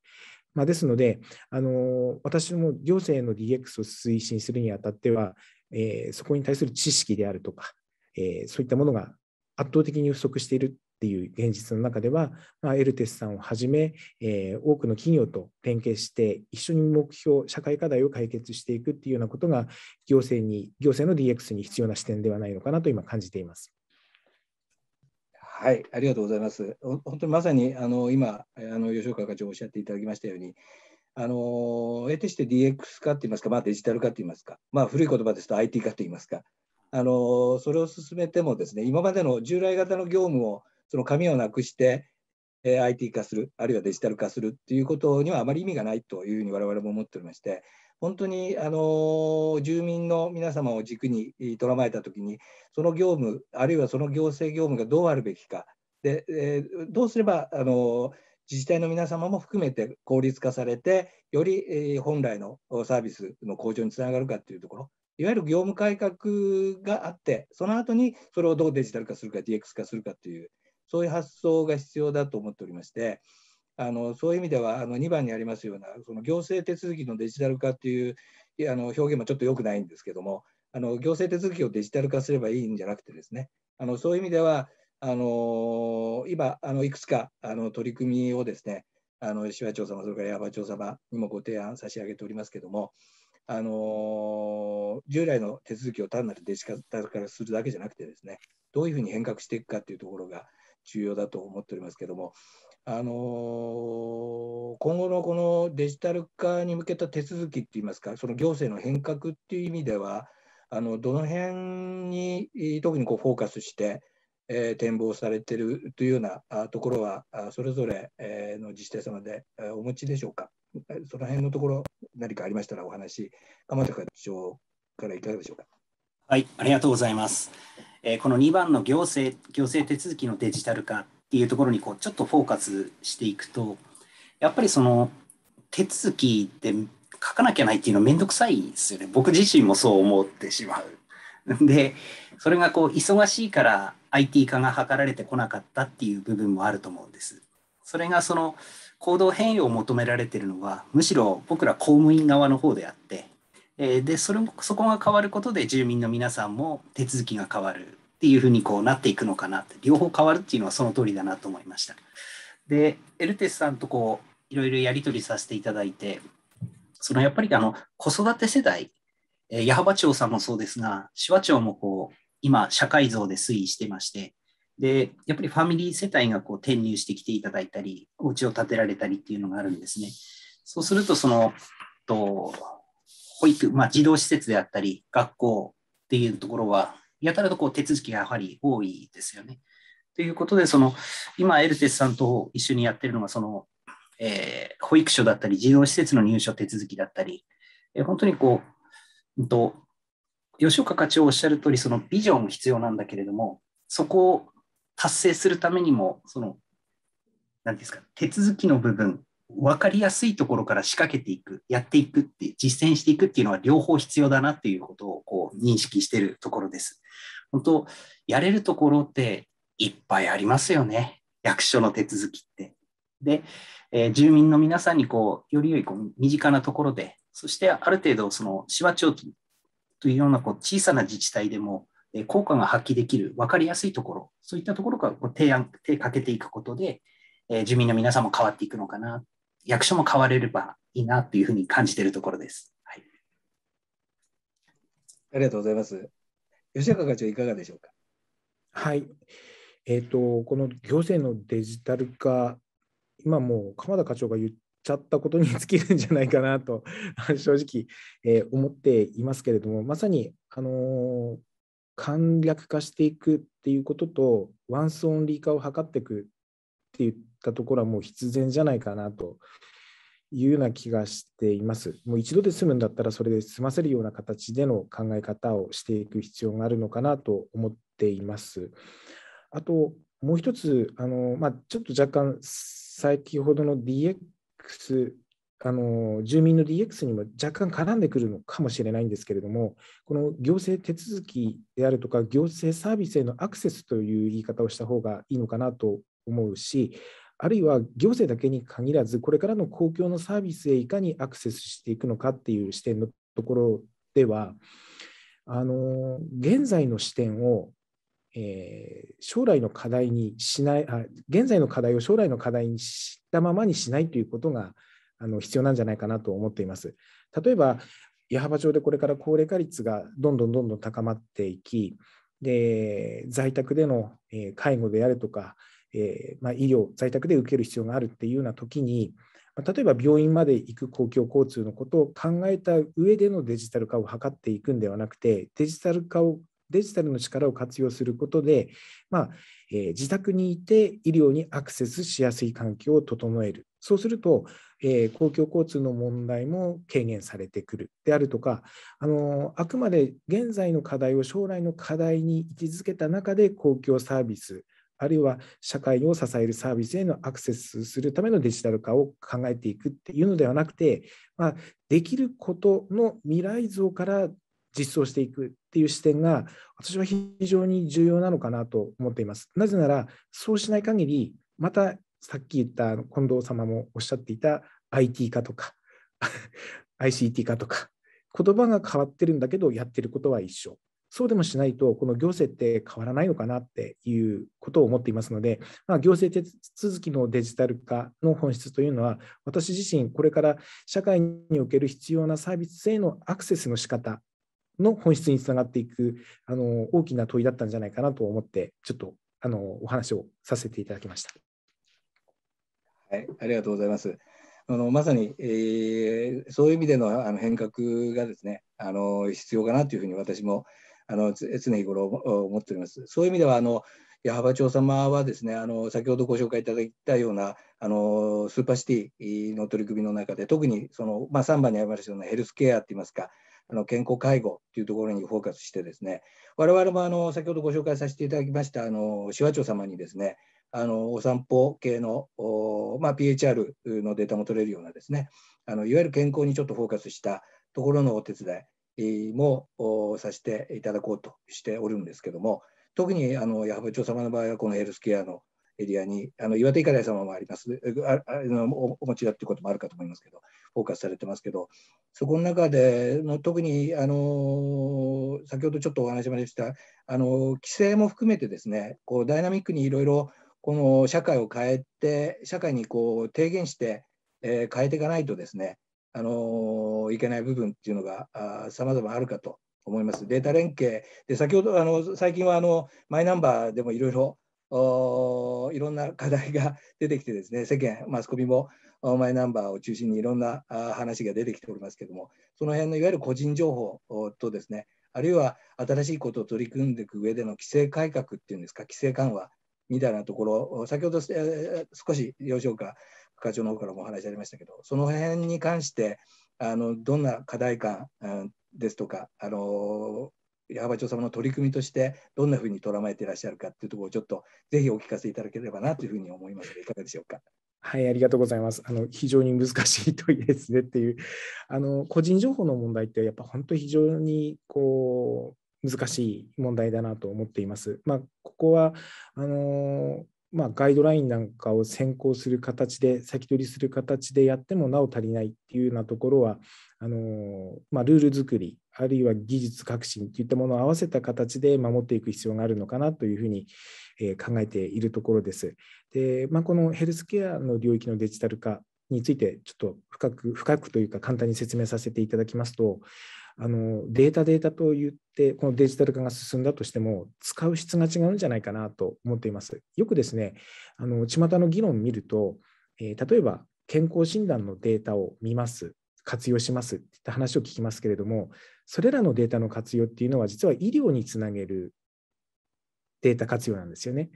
まあ、ですので、あの私も行政の DX を推進するにあたっては、えー、そこに対する知識であるとか、えー、そういったものが圧倒的に不足しているっていう現実の中では、まあ、エルテスさんをはじめ、えー、多くの企業と連携して一緒に目標社会課題を解決していくっていうようなことが行政に行政の DX に必要な視点ではないのかなと今感じています。はい、ありがとうございます。本当にまさにあの今あの、吉岡課長おっしゃっていただきましたように、あの得てして DX 化って言いますか、まあ、デジタル化って言いますか、まあ、古い言葉ですと IT 化って言いますか、あのそれを進めてもですね、今までの従来型の業務をその紙をなくして、え IT 化する、あるいはデジタル化するっていうことにはあまり意味がないというふうに我々も思っておりまして、本当にあの住民の皆様を軸にとらまえたときに、その業務、あるいはその行政業務がどうあるべきか、でえー、どうすればあの自治体の皆様も含めて効率化されて、より、えー、本来のサービスの向上につながるかというところ、いわゆる業務改革があって、その後にそれをどうデジタル化するか、DX 化するかという、そういう発想が必要だと思っておりまして。あのそういう意味ではあの2番にありますようなその行政手続きのデジタル化っていうあの表現もちょっと良くないんですけどもあの行政手続きをデジタル化すればいいんじゃなくてですねあのそういう意味ではあの今あのいくつかあの取り組みをですねあの手話様それから山場庁様にもご提案差し上げておりますけどもあの従来の手続きを単なるデジタル化するだけじゃなくてですねどういうふうに変革していくかっていうところが重要だと思っておりますけどもあの今後のこのデジタル化に向けた手続きっていいますか、その行政の変革っていう意味では、あのどの辺に特にこうフォーカスして、えー、展望されてるというようなところは、それぞれ、えー、の自治体様で、えー、お持ちでしょうか、その辺のところ、何かありましたらお話、鎌田会長からいかがでしょうか。はい、ありがとうございます。えこの2番の行政行政手続きのデジタル化っていうところにこうちょっとフォーカスしていくとやっぱりその手続きって書かなきゃないっていうのめんどくさいですよね僕自身もそう思ってしまう。でそれがこう忙しいから IT 化が図られてこなかったっていう部分もあると思うんです。それがその行動変容を求められてるのはむしろ僕ら公務員側の方であってでそれもそこが変わることで住民の皆さんも手続きが変わるっていうふうにこうなっていくのかなって、両方変わるっていうのはその通りだなと思いました。で、エルテスさんとこう、いろいろやり取りさせていただいて、そのやっぱりあの子育て世代、え矢巾町さんもそうですが、手話町もこう今、社会像で推移してまして、で、やっぱりファミリー世帯がこう転入してきていただいたり、お家を建てられたりっていうのがあるんですね。そうすると、その、と保育、まあ、児童施設であったり、学校っていうところは、やたらとこう手続きがやはり多いですよね。ということで、その今、エルテスさんと一緒にやってるのが、その、えー、保育所だったり、児童施設の入所手続きだったり、えー、本当にこう、うんと、吉岡課長おっしゃる通り、そのビジョン必要なんだけれども、そこを達成するためにも、その、んですか、手続きの部分分かりやすいところから仕掛けていく、やっていくって、実践していくっていうのは両方必要だなっていうことをこう認識してるところです。本当、やれるところっていっぱいありますよね。役所の手続きって。で、えー、住民の皆さんにこう、より良いこう身近なところで、そしてある程度、その、市和町というようなこう小さな自治体でも、えー、効果が発揮できる、分かりやすいところ、そういったところからこう提案、手かけていくことで、えー、住民の皆さんも変わっていくのかな役所も変われればいいなというふうに感じているところです。はい、ありがとうございます。吉高課長、いかがでしょうか。はい。えーと、とこの行政のデジタル化、今もう鎌田課長が言っちゃったことに尽きるんじゃないかなと 正直、えー、思っていますけれども、まさに、あのー、簡略化していくっていうことと、ワンスオンリー化を図っていくっていうったところはもう必然じゃないかなというような気がしています。もう一度で済むんだったらそれで済ませるような形での考え方をしていく必要があるのかなと思っています。あともう一つあの、まあ、ちょっと若干先ほどの DX あの住民の DX にも若干絡んでくるのかもしれないんですけれども、この行政手続きであるとか、行政サービスへのアクセスという言い方をした方がいいのかなと思うし、あるいは行政だけに限らず、これからの公共のサービスへいかにアクセスしていくのかっていう視点のところでは、あの現在の視点を、えー、将来の課題にしないあ、現在の課題を将来の課題にしたままにしないということがあの必要なんじゃないかなと思っています。例えば矢幅町でこれから高齢化率がどんどんどんどん高まっていきで在宅での介護であるとかえー、まあ、医療、在宅で受ける必要があるっていうような時に、ま例えば病院まで行く公共交通のことを考えた上でのデジタル化を図っていくんではなくて、デジタル化をデジタルの力を活用することで、まあえー、自宅にいて医療にアクセスしやすい環境を整える、そうすると、えー、公共交通の問題も軽減されてくるであるとか、あのあくまで現在の課題を将来の課題に位置づけた中で、公共サービス、あるいは社会を支えるサービスへのアクセスするためのデジタル化を考えていくっていうのではなくて、まあ、できることの未来像から実装していくっていう視点が私は非常に重要なのかなと思っています。なぜならそうしない限りまたさっき言った近藤様もおっしゃっていた IT 化とか ICT 化 とか言葉が変わってるんだけどやってることは一緒そうでもしないと、この行政って変わらないのかなっていうことを思っていますので、まあ、行政手続きのデジタル化の本質というのは、私自身、これから社会における必要なサービスへのアクセスの仕方の本質につながっていくあの大きな問いだったんじゃないかなと思って、ちょっとあのお話をさせていただきました。はい、ありがとうございます。あのまさに、えー、そういう意味でのあの変革がですねあの必要かなというふうに私もあの常日頃思っております。そういう意味ではあの矢幅町様はですねあの先ほどご紹介いただいたようなあのスーパーシティの取り組みの中で特にその、まあ、3番にありましたようなヘルスケアっていいますかあの健康介護というところにフォーカスしてですね我々もあの先ほどご紹介させていただきましたあの紫波町様にですねあのお散歩系の、まあ、PHR のデータも取れるようなですねあのいわゆる健康にちょっとフォーカスしたところのお手伝いもさせていただこうとしておるんですけども、特にあの矢部長様の場合は、このヘルスケアのエリアに、あの岩手医科大様もありますああのお、お持ちだということもあるかと思いますけど、フォーカスされてますけど、そこの中での、特にあの先ほどちょっとお話しましたあの、規制も含めてですね、こうダイナミックにいろいろこの社会を変えて、社会にこう提言して、えー、変えていかないとですね、あのいけない部分っていうのがさまざまあるかと思います。データ連携で先ほどあの最近はあのマイナンバーでもいろいろいろんな課題が 出てきてですね世間マスコミもマイナンバーを中心にいろんな話が出てきておりますけどもその辺のいわゆる個人情報とですねあるいは新しいことを取り組んでいく上での規制改革っていうんですか規制緩和みたいなところ先ほど少し了承か課長の方からもお話ありましたけど、その辺に関して、あのどんな課題感、うん、ですとか、あの矢場町様の取り組みとして、どんなふうにとらまえていらっしゃるかっていうところを、ちょっとぜひお聞かせいただければなというふうに思いますいかがでしょうか。はい、ありがとうございます。あの非常に難しい問いですねっていう、あの個人情報の問題って、やっぱ本当非常にこう難しい問題だなと思っています。まあ、ここはあのまあ、ガイドラインなんかを先行する形で先取りする形でやってもなお足りないっていうようなところはあの、まあ、ルール作りあるいは技術革新といったものを合わせた形で守っていく必要があるのかなというふうに考えているところです。でまあ、このヘルスケアの領域のデジタル化についてちょっと深く深くというか簡単に説明させていただきますとあのデータデータと言ってこのデジタル化が進んだとしても使う質が違うんじゃないかなと思っています。よくですねあの巷の議論を見ると、えー、例えば健康診断のデータを見ます活用しますっていった話を聞きますけれどもそれらのデータの活用っていうのは実は医療につなげるデータ活用なんですよね。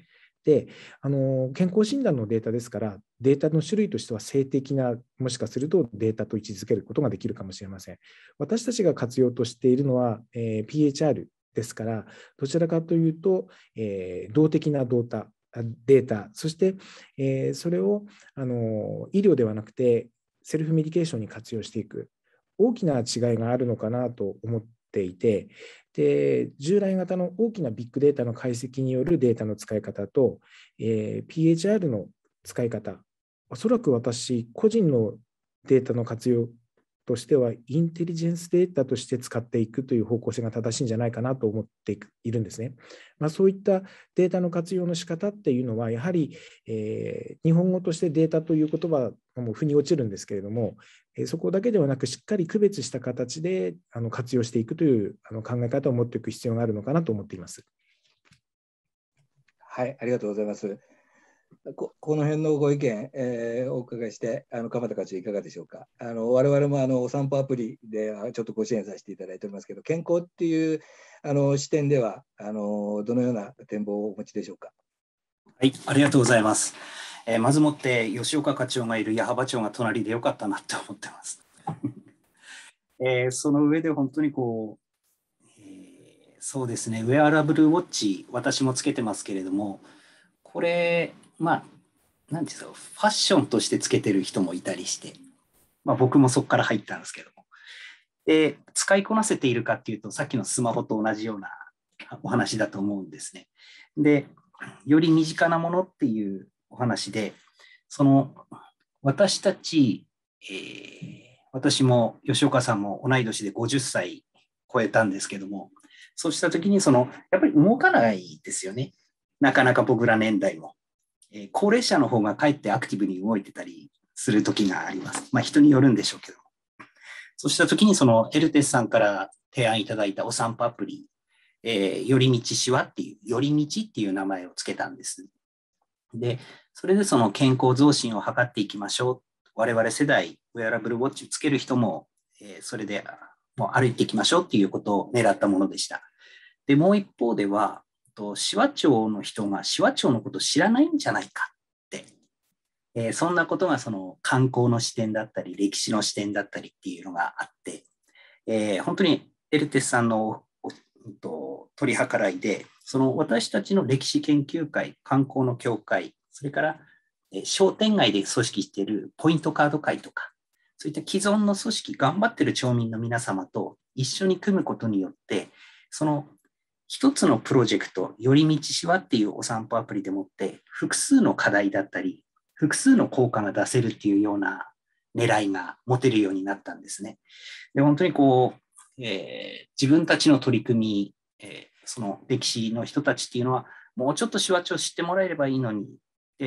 であの健康診断のデータですからデータの種類としては性的なもしかするとデータと位置づけることができるかもしれません私たちが活用としているのは、えー、PHR ですからどちらかというと、えー、動的な動データそして、えー、それをあの医療ではなくてセルフメディケーションに活用していく大きな違いがあるのかなと思っていてで従来型の大きなビッグデータの解析によるデータの使い方と、えー、PHR の使い方おそらく私個人のデータの活用としてはインテリジェンスデータとして使っていくという方向性が正しいんじゃないかなと思っているんですね。まあ、そういったデータの活用の仕方っていうのはやはり、えー、日本語としてデータという言葉も腑に落ちるんですけれどもそこだけではなく、しっかり区別した形であの活用していくというあの考え方を持っていく必要があるのかなと思っています。はい、ありがとうございます。ここの辺のご意見、えー、お伺いして、あの鎌田課長、いかがでしょうか。あの我々もあのお散歩アプリでちょっとご支援させていただいておりますけど、健康っていうあの視点ではあの、どのような展望をお持ちでしょうか。はい、ありがとうございます。えー、まずもって吉岡課長がいる矢巾町が隣でよかったなって思ってます。えー、その上で本当にこう、えー、そうですね、ウェアラブルウォッチ、私もつけてますけれども、これ、まあ、なんですか、ファッションとしてつけてる人もいたりして、まあ、僕もそこから入ったんですけども。で、使いこなせているかっていうと、さっきのスマホと同じようなお話だと思うんですね。で、より身近なものっていうお話で、その私たち、えー、私も吉岡さんも同い年で50歳超えたんですけども、そうした時にそのやっぱり動かないですよね。なかなか僕ら年代も。えー、高齢者の方がかえってアクティブに動いてたりする時があります。まあ人によるんでしょうけども。そうした時にそのエルテスさんから提案いただいたお散歩アプリえー、寄り道しわっていう、寄り道っていう名前を付けたんです。で、それでその健康増進を図っていきましょう。我々世代、ウェアラブルウォッチつける人も、えー、それでもう歩いていきましょうっていうことを狙ったものでした。で、もう一方では、と紫波町の人がシワ町のこと知らないんじゃないかって、えー、そんなことがその観光の視点だったり、歴史の視点だったりっていうのがあって、えー、本当にエルテスさんのと取り計らいで、その私たちの歴史研究会、観光の協会、それから、商店街で組織しているポイントカード会とか、そういった既存の組織、頑張ってる町民の皆様と一緒に組むことによって、その一つのプロジェクト、寄り道しわっていうお散歩アプリでもって、複数の課題だったり、複数の効果が出せるっていうような狙いが持てるようになったんですね。で本当にこう、えー、自分たちの取り組み、えー、その歴史の人たちっていうのは、もうちょっと手話帳知ってもらえればいいのに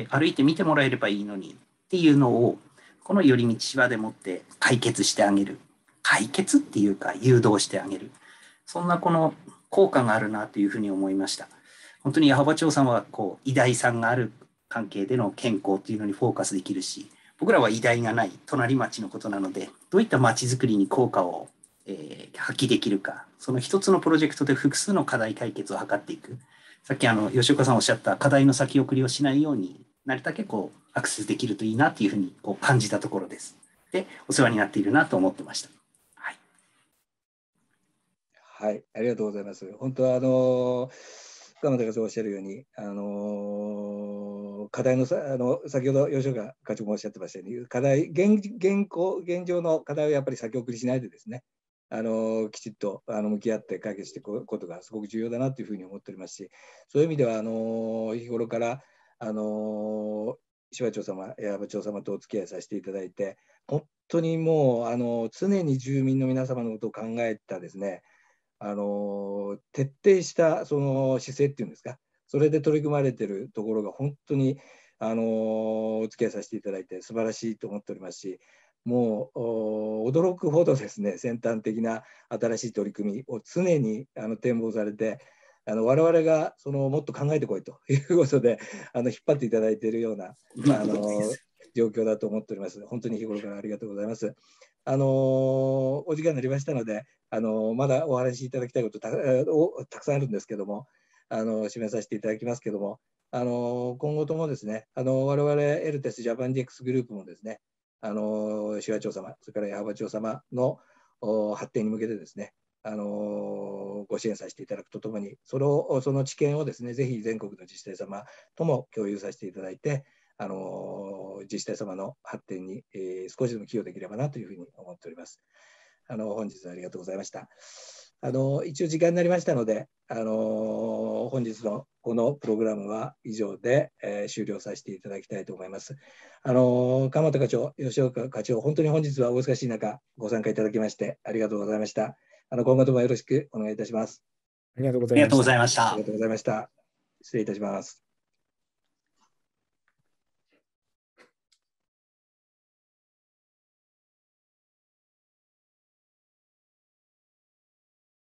歩いて見てもらえればいいのにっていうのをこの寄り道芝でもって解決してあげる解決っていうか誘導してあげるそんなこの効果があるなというふうに思いました本当に矢巾町さんはこう偉大さんがある関係での健康というのにフォーカスできるし僕らは偉大がない隣町のことなのでどういった町づくりに効果を、えー、発揮できるかその一つのプロジェクトで複数の課題解決を図っていくさっきあの吉岡さんおっしゃった課題の先送りをしないようになるだけこうアクセスできるといいなというふうにこう感じたところです。で、お世話になっているなと思ってました。はい、はい、ありがとうございます。本当はあの鎌田課長おっしゃるように、あの課題のさあの先ほど吉岡課長もおっしゃってましたように課題現現行現状の課題をやっぱり先送りしないでですねあのきちっとあの向き合って解決していくことがすごく重要だなというふうに思っておりますしそういう意味ではあの日頃からあの石破長様、矢部長様とお付き合いさせていただいて、本当にもうあの常に住民の皆様のことを考えたですね、あの徹底したその姿勢っていうんですか、それで取り組まれてるところが本当にあのお付き合いさせていただいて素晴らしいと思っておりますし、もう驚くほどですね先端的な新しい取り組みを常にあの展望されてあの我々がそのもっと考えてこいと いうことであの引っ張っていただいているような、まあ、あの状況だと思っております。本当に日頃からありがとうございます。あのお時間になりましたので、あのまだお話しいただきたいことたたくさんあるんですけども、あの締めさせていただきますけども、あの今後ともですね、あの我々エルテスジャパン DX グループもですね、あの手話庁様、それから矢幅庁様のお発展に向けてですね、あのご支援させていただくとともにそれをその知見をですねぜひ全国の自治体様とも共有させていただいてあの自治体様の発展に、えー、少しでも寄与できればなというふうに思っております。あの本日はありがとうございました。あの一応時間になりましたので、あの本日のこのプログラムは以上で、えー、終了させていただきたいと思います。あの鎌田課長、吉岡課長、本当に本日はお忙しい中ご参加いただきましてありがとうございました。あの今後ともよろしくお願いいたします。ありがとうございました。ありがとうございました。失礼いたします。